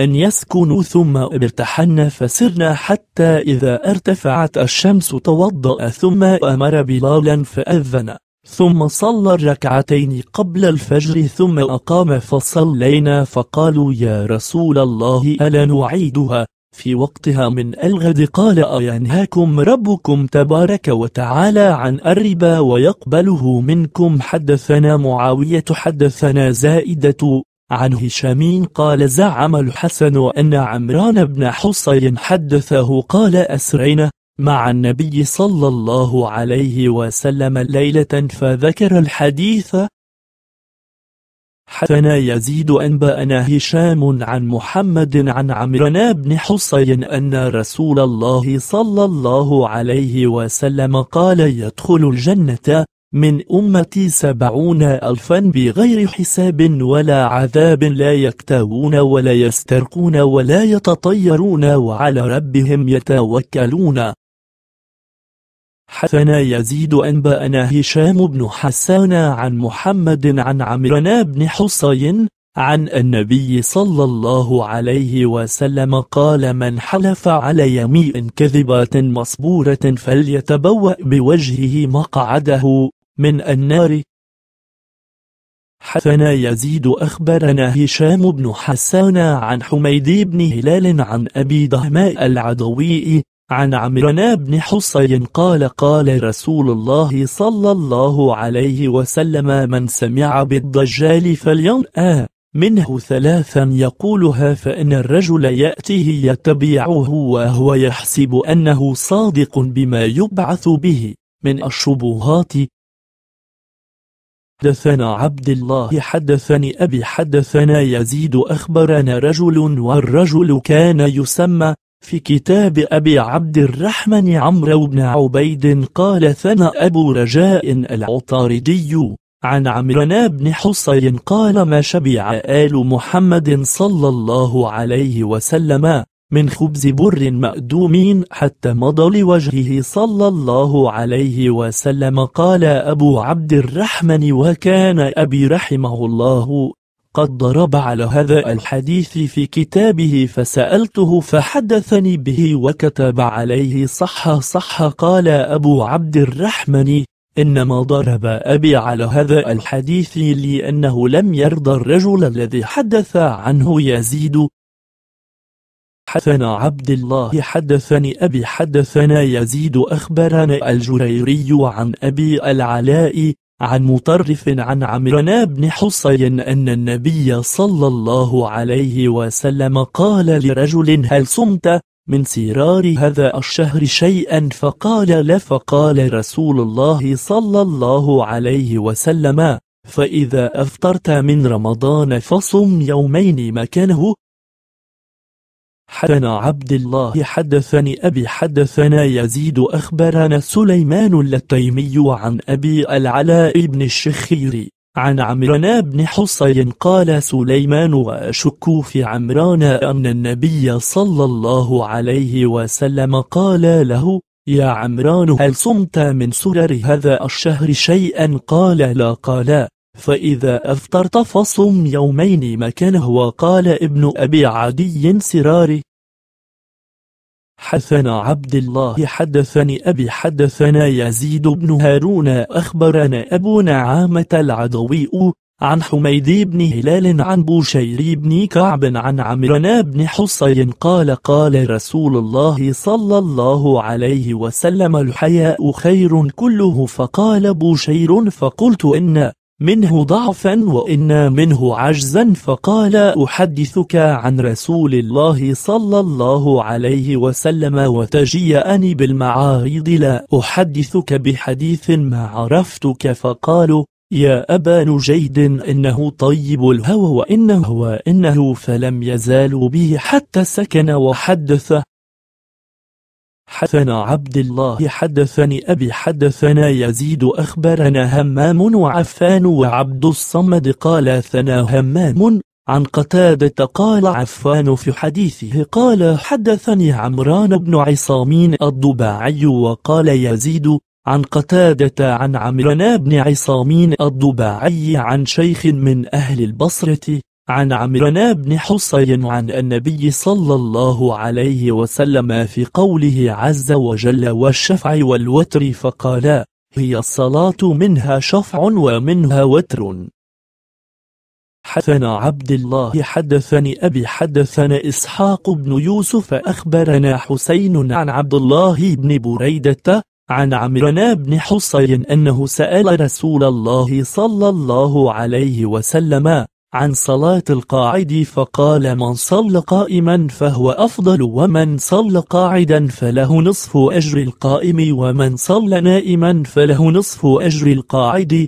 أن يسكنوا ثم ارتحنا فسرنا حتى إذا ارتفعت الشمس توضأ ثم أمر بلالا فأذن ثم صلى الركعتين قبل الفجر ثم أقام فصلينا فقالوا يا رسول الله ألا نعيدها في وقتها من الغد قال أينهاكم ربكم تبارك وتعالى عن الربا ويقبله منكم حدثنا معاوية حدثنا زائدة عن هشام قال زعم الحسن أن عمران بن حصين حدثه قال أسرين مع النبي صلى الله عليه وسلم ليلة فذكر الحديث حدثنا يزيد أنبأنا هشام عن محمد عن عمران بن حسين أن رسول الله صلى الله عليه وسلم قال يدخل الجنة من أمتي سبعون ألفا بغير حساب ولا عذاب لا يكتوون ولا يسترقون ولا يتطيرون وعلى ربهم يتوكلون حثنا يزيد أنبأنا هشام بن حسان عن محمد عن عمرنا بن حصين عن النبي صلى الله عليه وسلم قال من حلف على يمين كذبة مصبورة فليتبوأ بوجهه مقعده من النار حثنا يزيد أخبرنا هشام بن حسان عن حميد بن هلال عن أبي دهماء العدوي عن عمران بن حصين قال قال رسول الله صلى الله عليه وسلم من سمع بالدجال فلينأى آه، منه ثلاثا يقولها فإن الرجل يأتيه يتبعه وهو يحسب أنه صادق بما يبعث به من الشبهات حدثنا عبد الله حدثني أبي حدثنا يزيد أخبرنا رجل والرجل كان يسمى في كتاب أبي عبد الرحمن عمرو بن عبيد قال ثنى أبو رجاء العطاردي عن عمران بن حصين قال ما شبع آل محمد صلى الله عليه وسلم من خبز بر مأدومين حتى مضى لوجهه صلى الله عليه وسلم قال أبو عبد الرحمن وكان أبي رحمه الله قد ضرب على هذا الحديث في كتابه فسألته فحدثني به وكتب عليه صح صح قال أبو عبد الرحمن إنما ضرب أبي على هذا الحديث لأنه لم يرضى الرجل الذي حدث عنه يزيد حدثنا عبد الله حدثني أبي حدثنا يزيد أخبرنا الجريري عن أبي العلاء عن مطرف عن عمران بن حصين أن النبي صلى الله عليه وسلم قال لرجل هل صمت من سرار هذا الشهر شيئا فقال لا فقال رسول الله صلى الله عليه وسلم فإذا أفطرت من رمضان فصم يومين مكانه حدثنا عبد الله حدثني أبي حدثنا يزيد أخبرنا سليمان التيمي عن أبي العلاء بن الشخيري عن عمران بن حصين قال سليمان وأشك في عمران أن النبي صلى الله عليه وسلم قال له يا عمران هل صمت من سرر هذا الشهر شيئا قال لا قال فإذا أفطرت فصم يومين مكانه وقال ابن أبي عدي سراري حدثنا عبد الله حدثني أبي حدثنا يزيد بن هارون أخبرنا أبو نعامة العدوي عن حميد بن هلال عن بوشير بن كعب عن عمرنا بن حصين قال قال رسول الله صلى الله عليه وسلم الحياء خير كله فقال بوشير فقلت إن منه ضعفا وإنا منه عجزا فقال أحدثك عن رسول الله صلى الله عليه وسلم وتجيئني بالمعارض لا أحدثك بحديث ما عرفتك فقالوا يا أبا نجيد إنه طيب الهوى وإنه وإنه فلم يزالوا به حتى سكن وحدثه حدثنا عبد الله حدثني أبي حدثنا يزيد أخبرنا همام وعفان وعبد الصمد قال ثنا همام عن قتادة قال عفان في حديثه قال حدثني عمران بن عصامين الضباعي وقال يزيد عن قتادة عن عمران بن عصامين الضباعي عن شيخ من أهل البصرة عن عمران بن حصين عن النبي صلى الله عليه وسلم في قوله عز وجل والشفع والوتر فقال هي الصلاة منها شفع ومنها وتر حدثنا عبد الله حدثني أبي حدثنا إسحاق بن يوسف أخبرنا حسين عن عبد الله بن بريدة عن عمران بن حصين أنه سأل رسول الله صلى الله عليه وسلم عن صلاة القاعد فقال من صلى قائما فهو أفضل ومن صلى قاعدا فله نصف أجر القائم ومن صلى نائما فله نصف أجر القاعد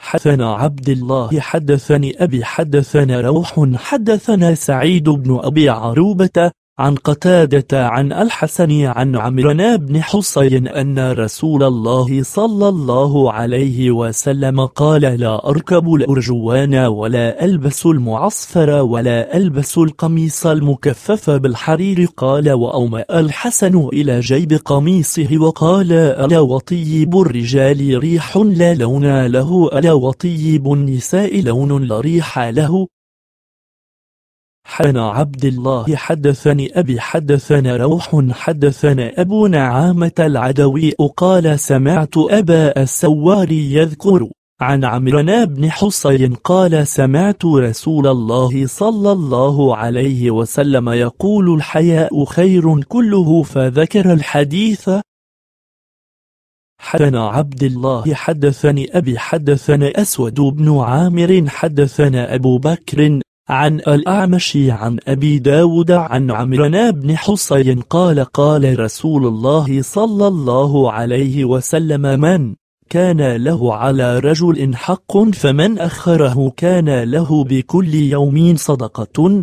حدثنا عبد الله حدثني أبي حدثنا روح حدثنا سعيد بن أبي عروبة عن قتادة عن الحسن عن عمران بن حصين أن رسول الله صلى الله عليه وسلم قال لا أركب الأرجوان ولا ألبس المعصفر ولا ألبس القميص المكفف بالحرير قال وأومأ الحسن إلى جيب قميصه وقال ألا وطيب الرجال ريح لا لون له ألا وطيب النساء لون لا ريح له حنا عبد الله حدثني أبي حدثنا روح حدثنا أبو نعامة العدوي قال سمعت أبا السواري يذكر عن عمرنا بن حصين قال سمعت رسول الله صلى الله عليه وسلم يقول الحياء خير كله فذكر الحديث حدثنا عبد الله حدثني أبي حدثنا أسود بن عامر حدثنا أبو بكر عن الأعمش عن أبي داود عن عمران بن حسين قال قال رسول الله صلى الله عليه وسلم من كان له على رجل حق فمن أخره كان له بكل يوم صدقة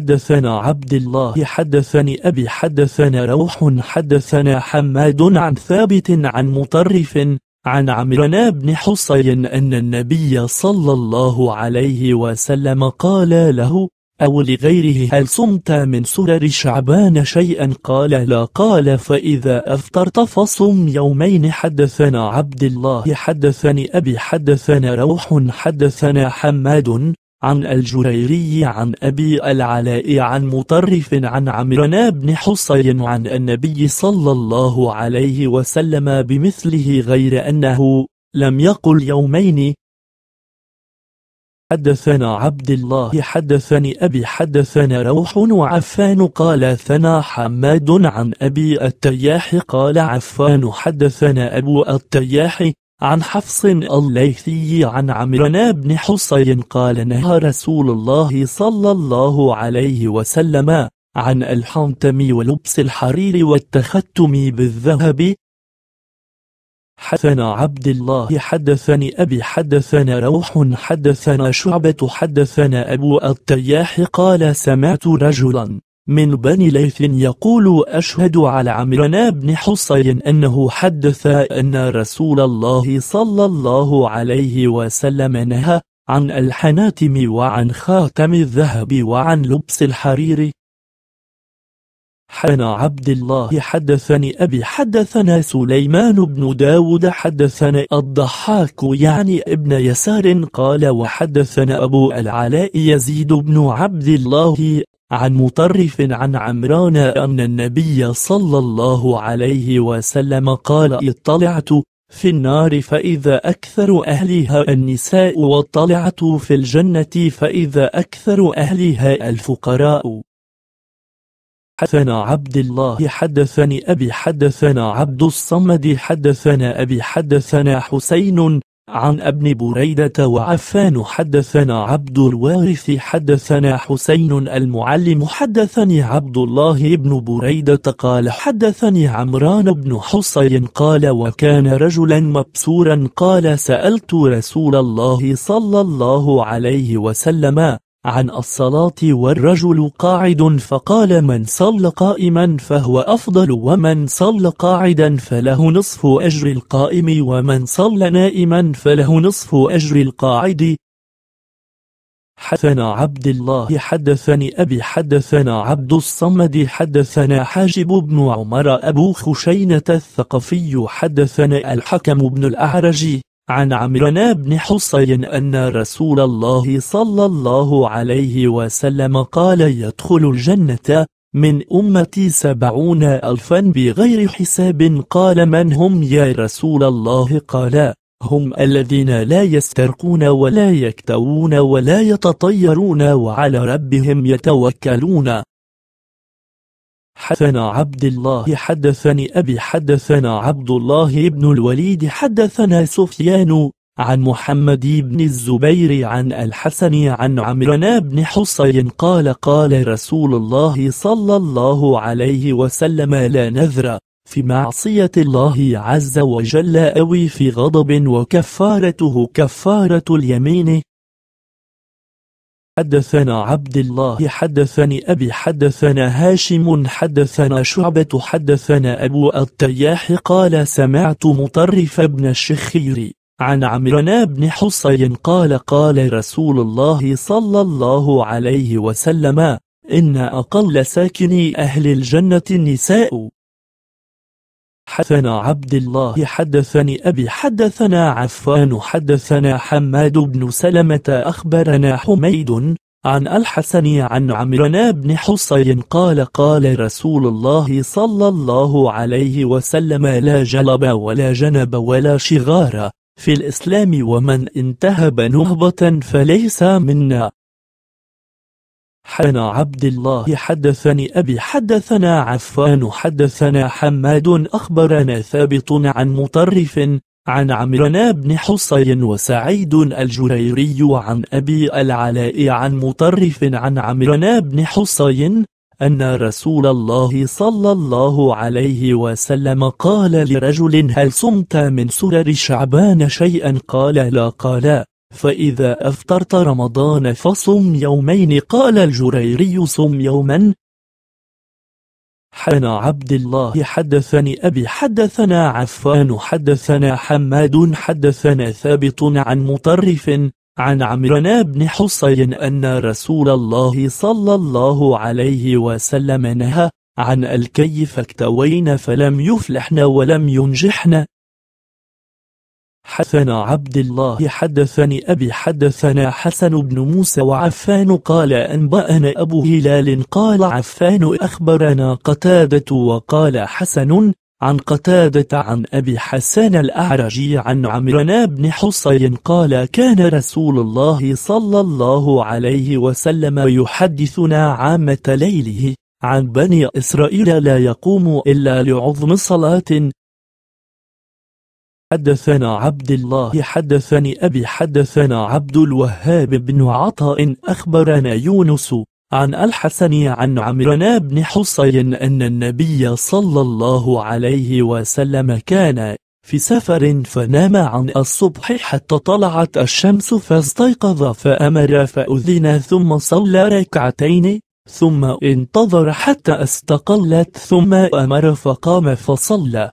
حدثنا عبد الله حدثني أبي حدثنا روح حدثنا حماد عن ثابت عن مطرف عن عمران بن حصين أن النبي صلى الله عليه وسلم قال له أو لغيره هل صمت من سرر شعبان شيئا قال لا قال فإذا أفطرت فصم يومين حدثنا عبد الله حدثني أبي حدثنا روح حدثنا حماد عن الجريري عن أبي العلاء عن مطرف عن عمران بن حصين عن النبي صلى الله عليه وسلم بمثله غير أنه لم يقل يومين حدثنا عبد الله حدثني أبي حدثنا روح وعفان قال ثنا حماد عن أبي التياح قال عفان حدثنا أبو التياح عن حفص الليثي عن عمران بن حصين قال نهى رسول الله صلى الله عليه وسلم عن الحنتم ولبس الحرير والتختم بالذهب حدثنا عبد الله حدثني أبي حدثنا روح حدثنا شعبة حدثنا أبو التياح قال سمعت رجلا من بني ليث يقول أشهد على عمران بن حصين أنه حدث أن رسول الله صلى الله عليه وسلم نهى عن الحناتم وعن خاتم الذهب وعن لبس الحرير حنا عبد الله حدثني أبي حدثنا سليمان بن داود حدثنا الضحاك يعني ابن يسار قال وحدثنا أبو العلاء يزيد بن عبد الله عن مطرف عن عمران أن النبي صلى الله عليه وسلم قال اطلعت في النار فإذا أكثر أهلها النساء واطلعت في الجنة فإذا أكثر أهلها الفقراء حدثنا عبد الله حدثني أبي حدثنا عبد الصمد حدثنا أبي حدثنا حسين عن ابن بريدة وعفان حدثنا عبد الوارث حدثنا حسين المعلم حدثني عبد الله بن بريدة قال حدثني عمران بن حصين قال وكان رجلا مبسورا قال سألت رسول الله صلى الله عليه وسلم عن الصلاة والرجل قاعد فقال من صلى قائما فهو أفضل ومن صلى قاعدا فله نصف أجر القائم ومن صلى نائما فله نصف أجر القاعد حدثنا عبد الله حدثني أبي حدثنا عبد الصمد حدثنا حاجب بن عمر أبو خشينة الثقفي حدثنا الحكم بن الأعرج عن عمران بن حصين أن رسول الله صلى الله عليه وسلم قال يدخل الجنة من أمتي سبعون ألفا بغير حساب قال من هم يا رسول الله قال هم الذين لا يسترقون ولا يكتوون ولا يتطيرون وعلى ربهم يتوكلون حدثنا عبد الله حدثني أبي حدثنا عبد الله بن الوليد حدثنا سفيان عن محمد بن الزبير عن الحسن عن عمران بن حسين قال قال رسول الله صلى الله عليه وسلم لا نذر في معصية الله عز وجل أوي في غضب وكفارته كفارة اليمين حدثنا عبد الله حدثني أبي حدثنا هاشم حدثنا شعبة حدثنا أبو التياح قال سمعت مطرف بن الشخير عن عمرنا بن حصين قال قال رسول الله صلى الله عليه وسلم إن أقل ساكني أهل الجنة النساء حدثنا عبد الله حدثني أبي حدثنا عفان حدثنا حماد بن سلمة أخبرنا حميد عن الحسن عن عمرنا بن حصين قال قال رسول الله صلى الله عليه وسلم لا جلب ولا جنب ولا شغار في الإسلام ومن انتهب نهبة فليس منا حدثنا عبد الله حدثني أبي حدثنا عفان حدثنا حماد أخبرنا ثابت عن مطرف عن عمرنا بن حصين وسعيد الجريري عن أبي العلاء عن مطرف عن عمرنا بن حصين أن رسول الله صلى الله عليه وسلم قال لرجل هل صمت من سرر شعبان شيئا قال لا قال فإذا أفطرت رمضان فصم يومين قال الجريري صم يوما حنا عبد الله حدثني أبي حدثنا عفان حدثنا حماد حدثنا ثابت عن مطرف عن عمرنا بن حصين أن رسول الله صلى الله عليه وسلم نهى عن الكي فاكتوين فلم يفلحن ولم ينجحن حدثنا عبد الله حدثني أبي حدثنا حسن بن موسى وعفان قال أنبأنا أبو هلال قال عفان أخبرنا قتادة وقال حسن عن قتادة عن أبي حسان الأعرجي عن عمرنا بن حصين قال كان رسول الله صلى الله عليه وسلم يحدثنا عامة ليله عن بني إسرائيل لا يقوم إلا لعظم صلاة حدثنا عبد الله حدثني أبي حدثنا عبد الوهاب بن عطاء أخبرنا يونس عن الحسن عن عمران بن حصين أن النبي صلى الله عليه وسلم كان في سفر فنام عن الصبح حتى طلعت الشمس فاستيقظ فأمر فأذن ثم صلى ركعتين ثم انتظر حتى استقلت ثم أمر فقام فصلى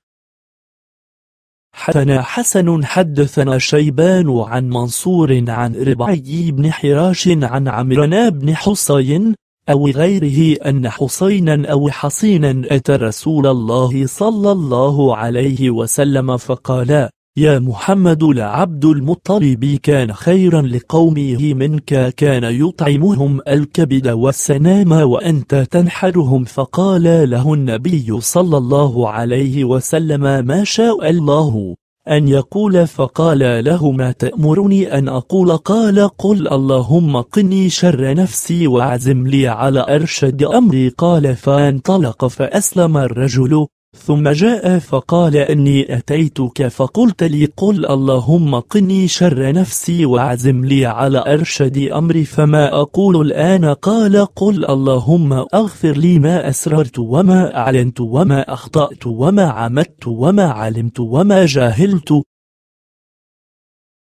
حدثنا حسن حدثنا شيبان عن منصور عن ربعي بن حراش عن عمران بن حصين أو غيره أن حسينا أو حصينا أتى رسول الله صلى الله عليه وسلم فقال يا محمد لعبد المطلب كان خيرا لقومه منك كان يطعمهم الكبد والسنام وأنت تنحرهم فقال له النبي صلى الله عليه وسلم ما شاء الله أن يقول فقال له ما تأمرني أن أقول قال قل اللهم قني شر نفسي وعزم لي على أرشد أمري قال فانطلق فأسلم الرجل ثم جاء فقال أني أتيتك فقلت لي قل اللهم قني شر نفسي وعزم لي على أرشد أمري فما أقول الآن قال قل اللهم أغفر لي ما أسررت وما أعلنت وما أخطأت وما عمدت وما علمت وما جاهلت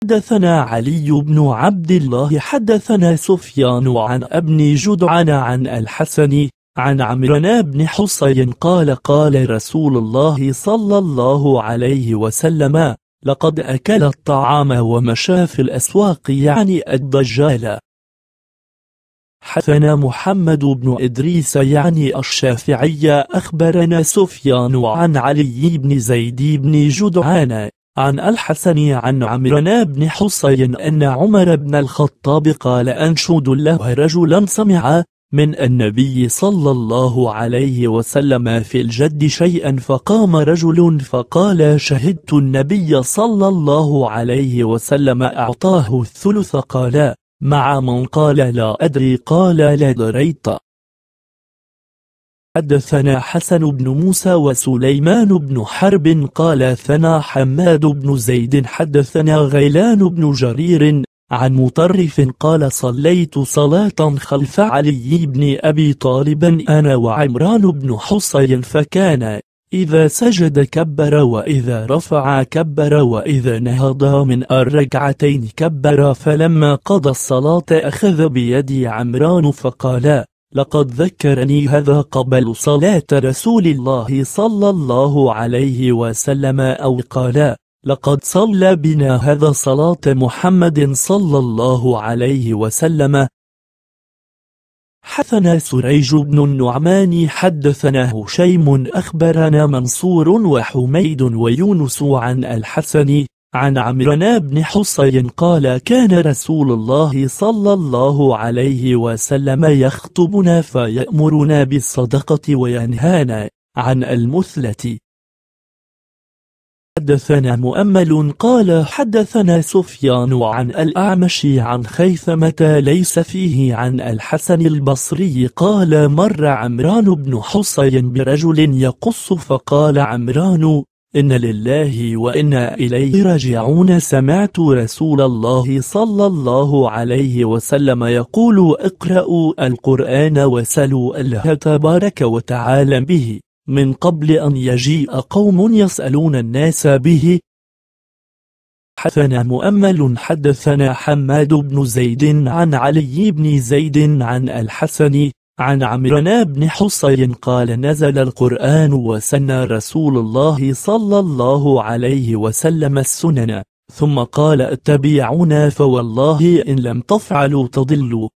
حدثنا علي بن عبد الله حدثنا سفيان عن ابن جدعان عن الحسن عن عمران بن حصين قال قال رسول الله صلى الله عليه وسلم لقد أكل الطعام ومشى في الأسواق يعني الدجال حثنا محمد بن إدريس يعني الشافعي أخبرنا سفيان عن علي بن زيد بن جدعان عن الحسن عن عمران بن حصين أن عمر بن الخطاب قال أنشد الله رجلا سمع من النبي صلى الله عليه وسلم في الجد شيئا فقام رجل فقال شهدت النبي صلى الله عليه وسلم أعطاه الثلث قال مع من قال لا أدري قال لا دريت حدثنا حسن بن موسى وسليمان بن حرب قال ثنا حماد بن زيد حدثنا غيلان بن جرير عن مطرف قال صليت صلاة خلف علي بن أبي طالب أنا وعمران بن حصين فكان إذا سجد كبر وإذا رفع كبر وإذا نهض من الركعتين كبر فلما قضى الصلاة أخذ بيدي عمران فقال لقد ذكرني هذا قبل صلاة رسول الله صلى الله عليه وسلم أو قال لقد صلى بنا هذا صلاة محمد صلى الله عليه وسلم حثنا سريج بن النعمان حدثنا هشيم أخبرنا منصور وحميد ويونس عن الحسن عن عمرنا بن حصي قال كان رسول الله صلى الله عليه وسلم يخطبنا فيأمرنا بالصدقة وينهانا عن المثلة حدثنا مؤمل قال حدثنا سفيان عن الأعمش عن خيثمة ليس فيه عن الحسن البصري قال مر عمران بن حصين برجل يقص فقال عمران إن لله وإنا إليه راجعون سمعت رسول الله صلى الله عليه وسلم يقول اقرأوا القرآن وسلوا الله تبارك وتعالى به من قبل أن يجيء قوم يسألون الناس به حدثنا مؤمل حدثنا حماد بن زيد عن علي بن زيد عن الحسن عن عمرنا بن حصين قال نزل القرآن وسن رسول الله صلى الله عليه وسلم السنن ثم قال اتبعونا فوالله إن لم تفعلوا تضلوا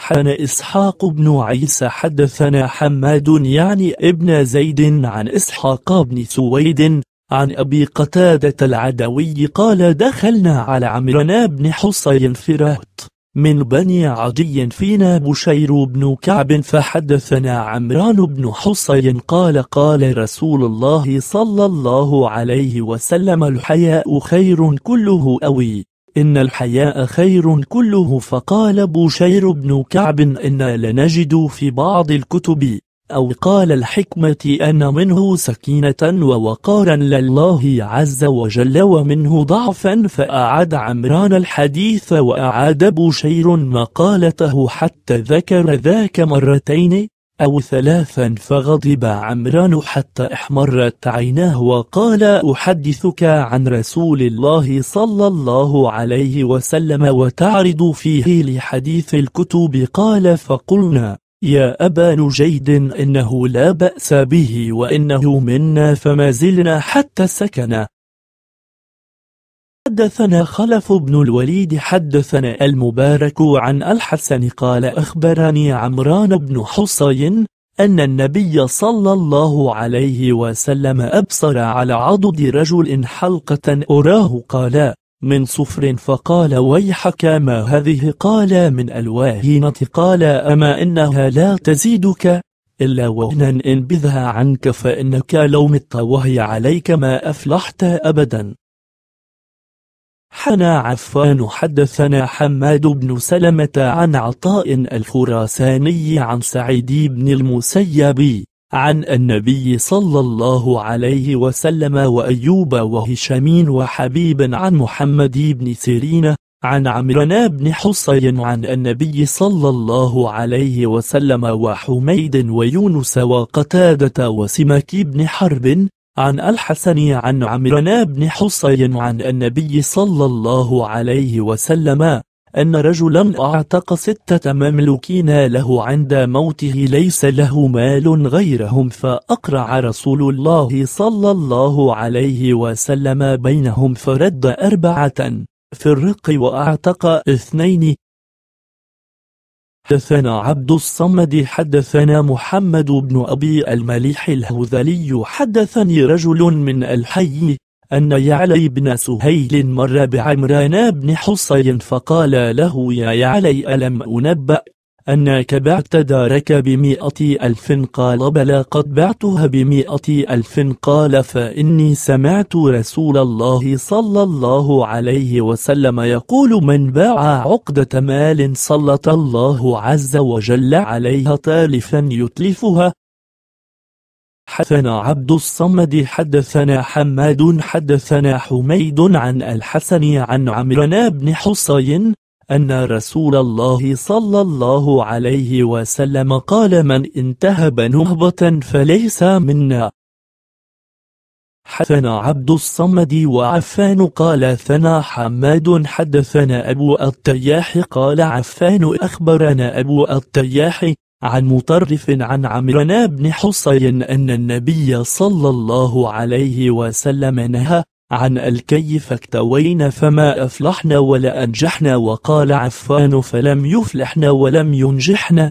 حان إسحاق بن عيسى حدثنا حماد يعني ابن زيد عن إسحاق بن سويد عن أبي قتادة العدوي قال دخلنا على عمرنا بن حصين فرات من بني عدي فينا بشير بن كعب فحدثنا عمران بن حصين قال قال رسول الله صلى الله عليه وسلم الحياء خير كله أوي إن الحياء خير كله فقال بشير بن كعب إنا لنجد في بعض الكتب أو قال الحكمة أن منه سكينة ووقارا لله عز وجل ومنه ضعفا فأعاد عمران الحديث وأعاد بشير مقالته حتى ذكر ذاك مرتين أو ثلاثا فغضب عمران حتى احمرت عيناه وقال أحدثك عن رسول الله صلى الله عليه وسلم وتعرض فيه لحديث الكتب قال فقلنا يا أبا نجيد إنه لا بأس به وإنه منا فما زلنا حتى سكن حدثنا خلف بن الوليد حدثنا المبارك عن الحسن قال أخبرني عمران بن حصين أن النبي صلى الله عليه وسلم أبصر على عضد رجل حلقة أراه قال من صفر فقال ويحك ما هذه قال من الواهينة قال أما إنها لا تزيدك إلا وهنا انبذها عنك فإنك لو مت وهي عليك ما أفلحت أبدا حنا عفان حدثنا حماد بن سلمة عن عطاء الخراساني عن سعيد بن المسيب عن النبي صلى الله عليه وسلم وأيوب وهشامين وحبيب عن محمد بن سيرين عن عمران بن حصين عن النبي صلى الله عليه وسلم وحميد ويونس وقتادة وسمك بن حرب عن الحسن عن عمران بن حصين عن النبي صلى الله عليه وسلم أن رجلا أعتق ستة مملوكين له عند موته ليس له مال غيرهم فأقرع رسول الله صلى الله عليه وسلم بينهم فرد أربعة في الرق وأعتق اثنين حدثنا عبد الصمد حدثنا محمد بن أبي المليح الهذلي حدثني رجل من الحي أن يعلي بن سهيل مر بعمران بن حصين فقال له يا يعلي ألم أنبأ أنك بعت دارك بمئة ألف قال بلى قد بعتها بمئة ألف قال فإني سمعت رسول الله صلى الله عليه وسلم يقول من باع عقدة مال سلط الله عز وجل عليها تالفا يتلفها حدثنا عبد الصمد حدثنا حماد حدثنا حميد عن الحسن عن عمران بن حصين أن رسول الله صلى الله عليه وسلم قال من انتهب نهبة فليس منا حدثنا عبد الصمد وعفان قال ثنا حماد حدثنا أبو التياح قال عفان أخبرنا أبو التياح عن مطرف عن عمرنا بن حصين أن النبي صلى الله عليه وسلم نهى عن الكيف اكتوينا فما أفلحنا ولا أنجحنا وقال عفان فلم يفلحنا ولم ينجحنا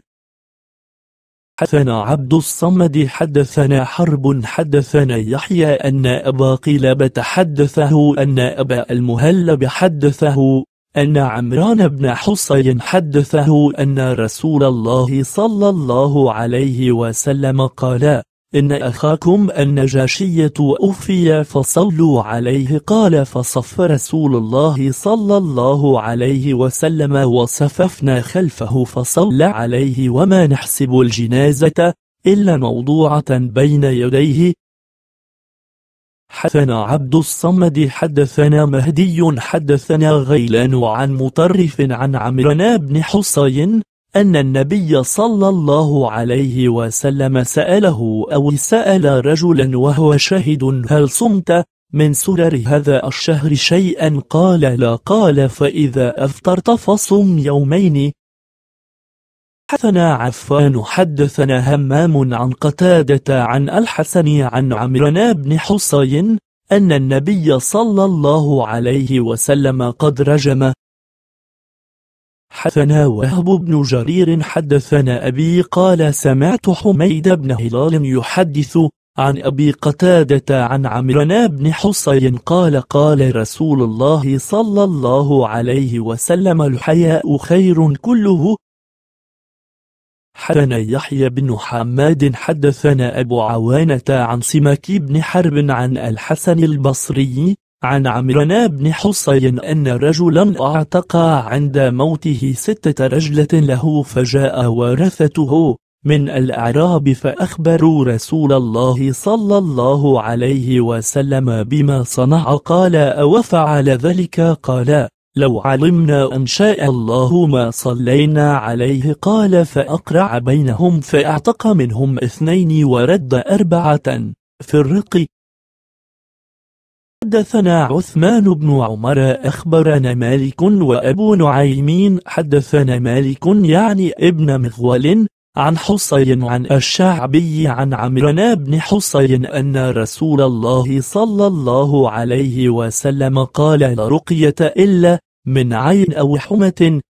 حدثنا عبد الصمد حدثنا حرب حدثنا يحيى أن أبا قلابة حدثه أن أبا المهلب حدثه أن عمران بن حصين حدثه أن رسول الله صلى الله عليه وسلم قال إن أخاكم النجاشية أوفي فصلوا عليه قال فصف رسول الله صلى الله عليه وسلم وصففنا خلفه فصلى عليه وما نحسب الجنازة إلا موضوعة بين يديه حدثنا عبد الصمد حدثنا مهدي حدثنا غيلان عن مطرف عن عمرنا بن حصين أن النبي صلى الله عليه وسلم سأله أو سأل رجلا وهو شاهد هل صمت من سرر هذا الشهر شيئا قال لا قال فإذا أفطرت فصم يومين حدثنا عفان حدثنا همام عن قتادة عن الحسن عن عمران بن حصين أن النبي صلى الله عليه وسلم قد رجم حدثنا وهب بن جرير حدثنا أبي قال سمعت حميد بن هلال يحدث عن أبي قتادة عن عمرنا بن حصي قال قال رسول الله صلى الله عليه وسلم الحياء خير كله حدثنا يحيى بن حماد حدثنا أبو عوانة عن سمك بن حرب عن الحسن البصري عن عمران بن حصين أن رجلا أعتق عند موته ستة رجلة له فجاء ورثته من الأعراب فأخبروا رسول الله صلى الله عليه وسلم بما صنع قال أوفعل ذلك قال لو علمنا أن شاء الله ما صلينا عليه قال فأقرع بينهم فأعتق منهم اثنين ورد أربعة في الرقي حدثنا عثمان بن عمر أخبرنا مالك وأبو نعيم حدثنا مالك يعني ابن مغول عن حصين عن الشعبي عن عمرنا بن حصين أن رسول الله صلى الله عليه وسلم قال لا رقية إلا من عين أو حمة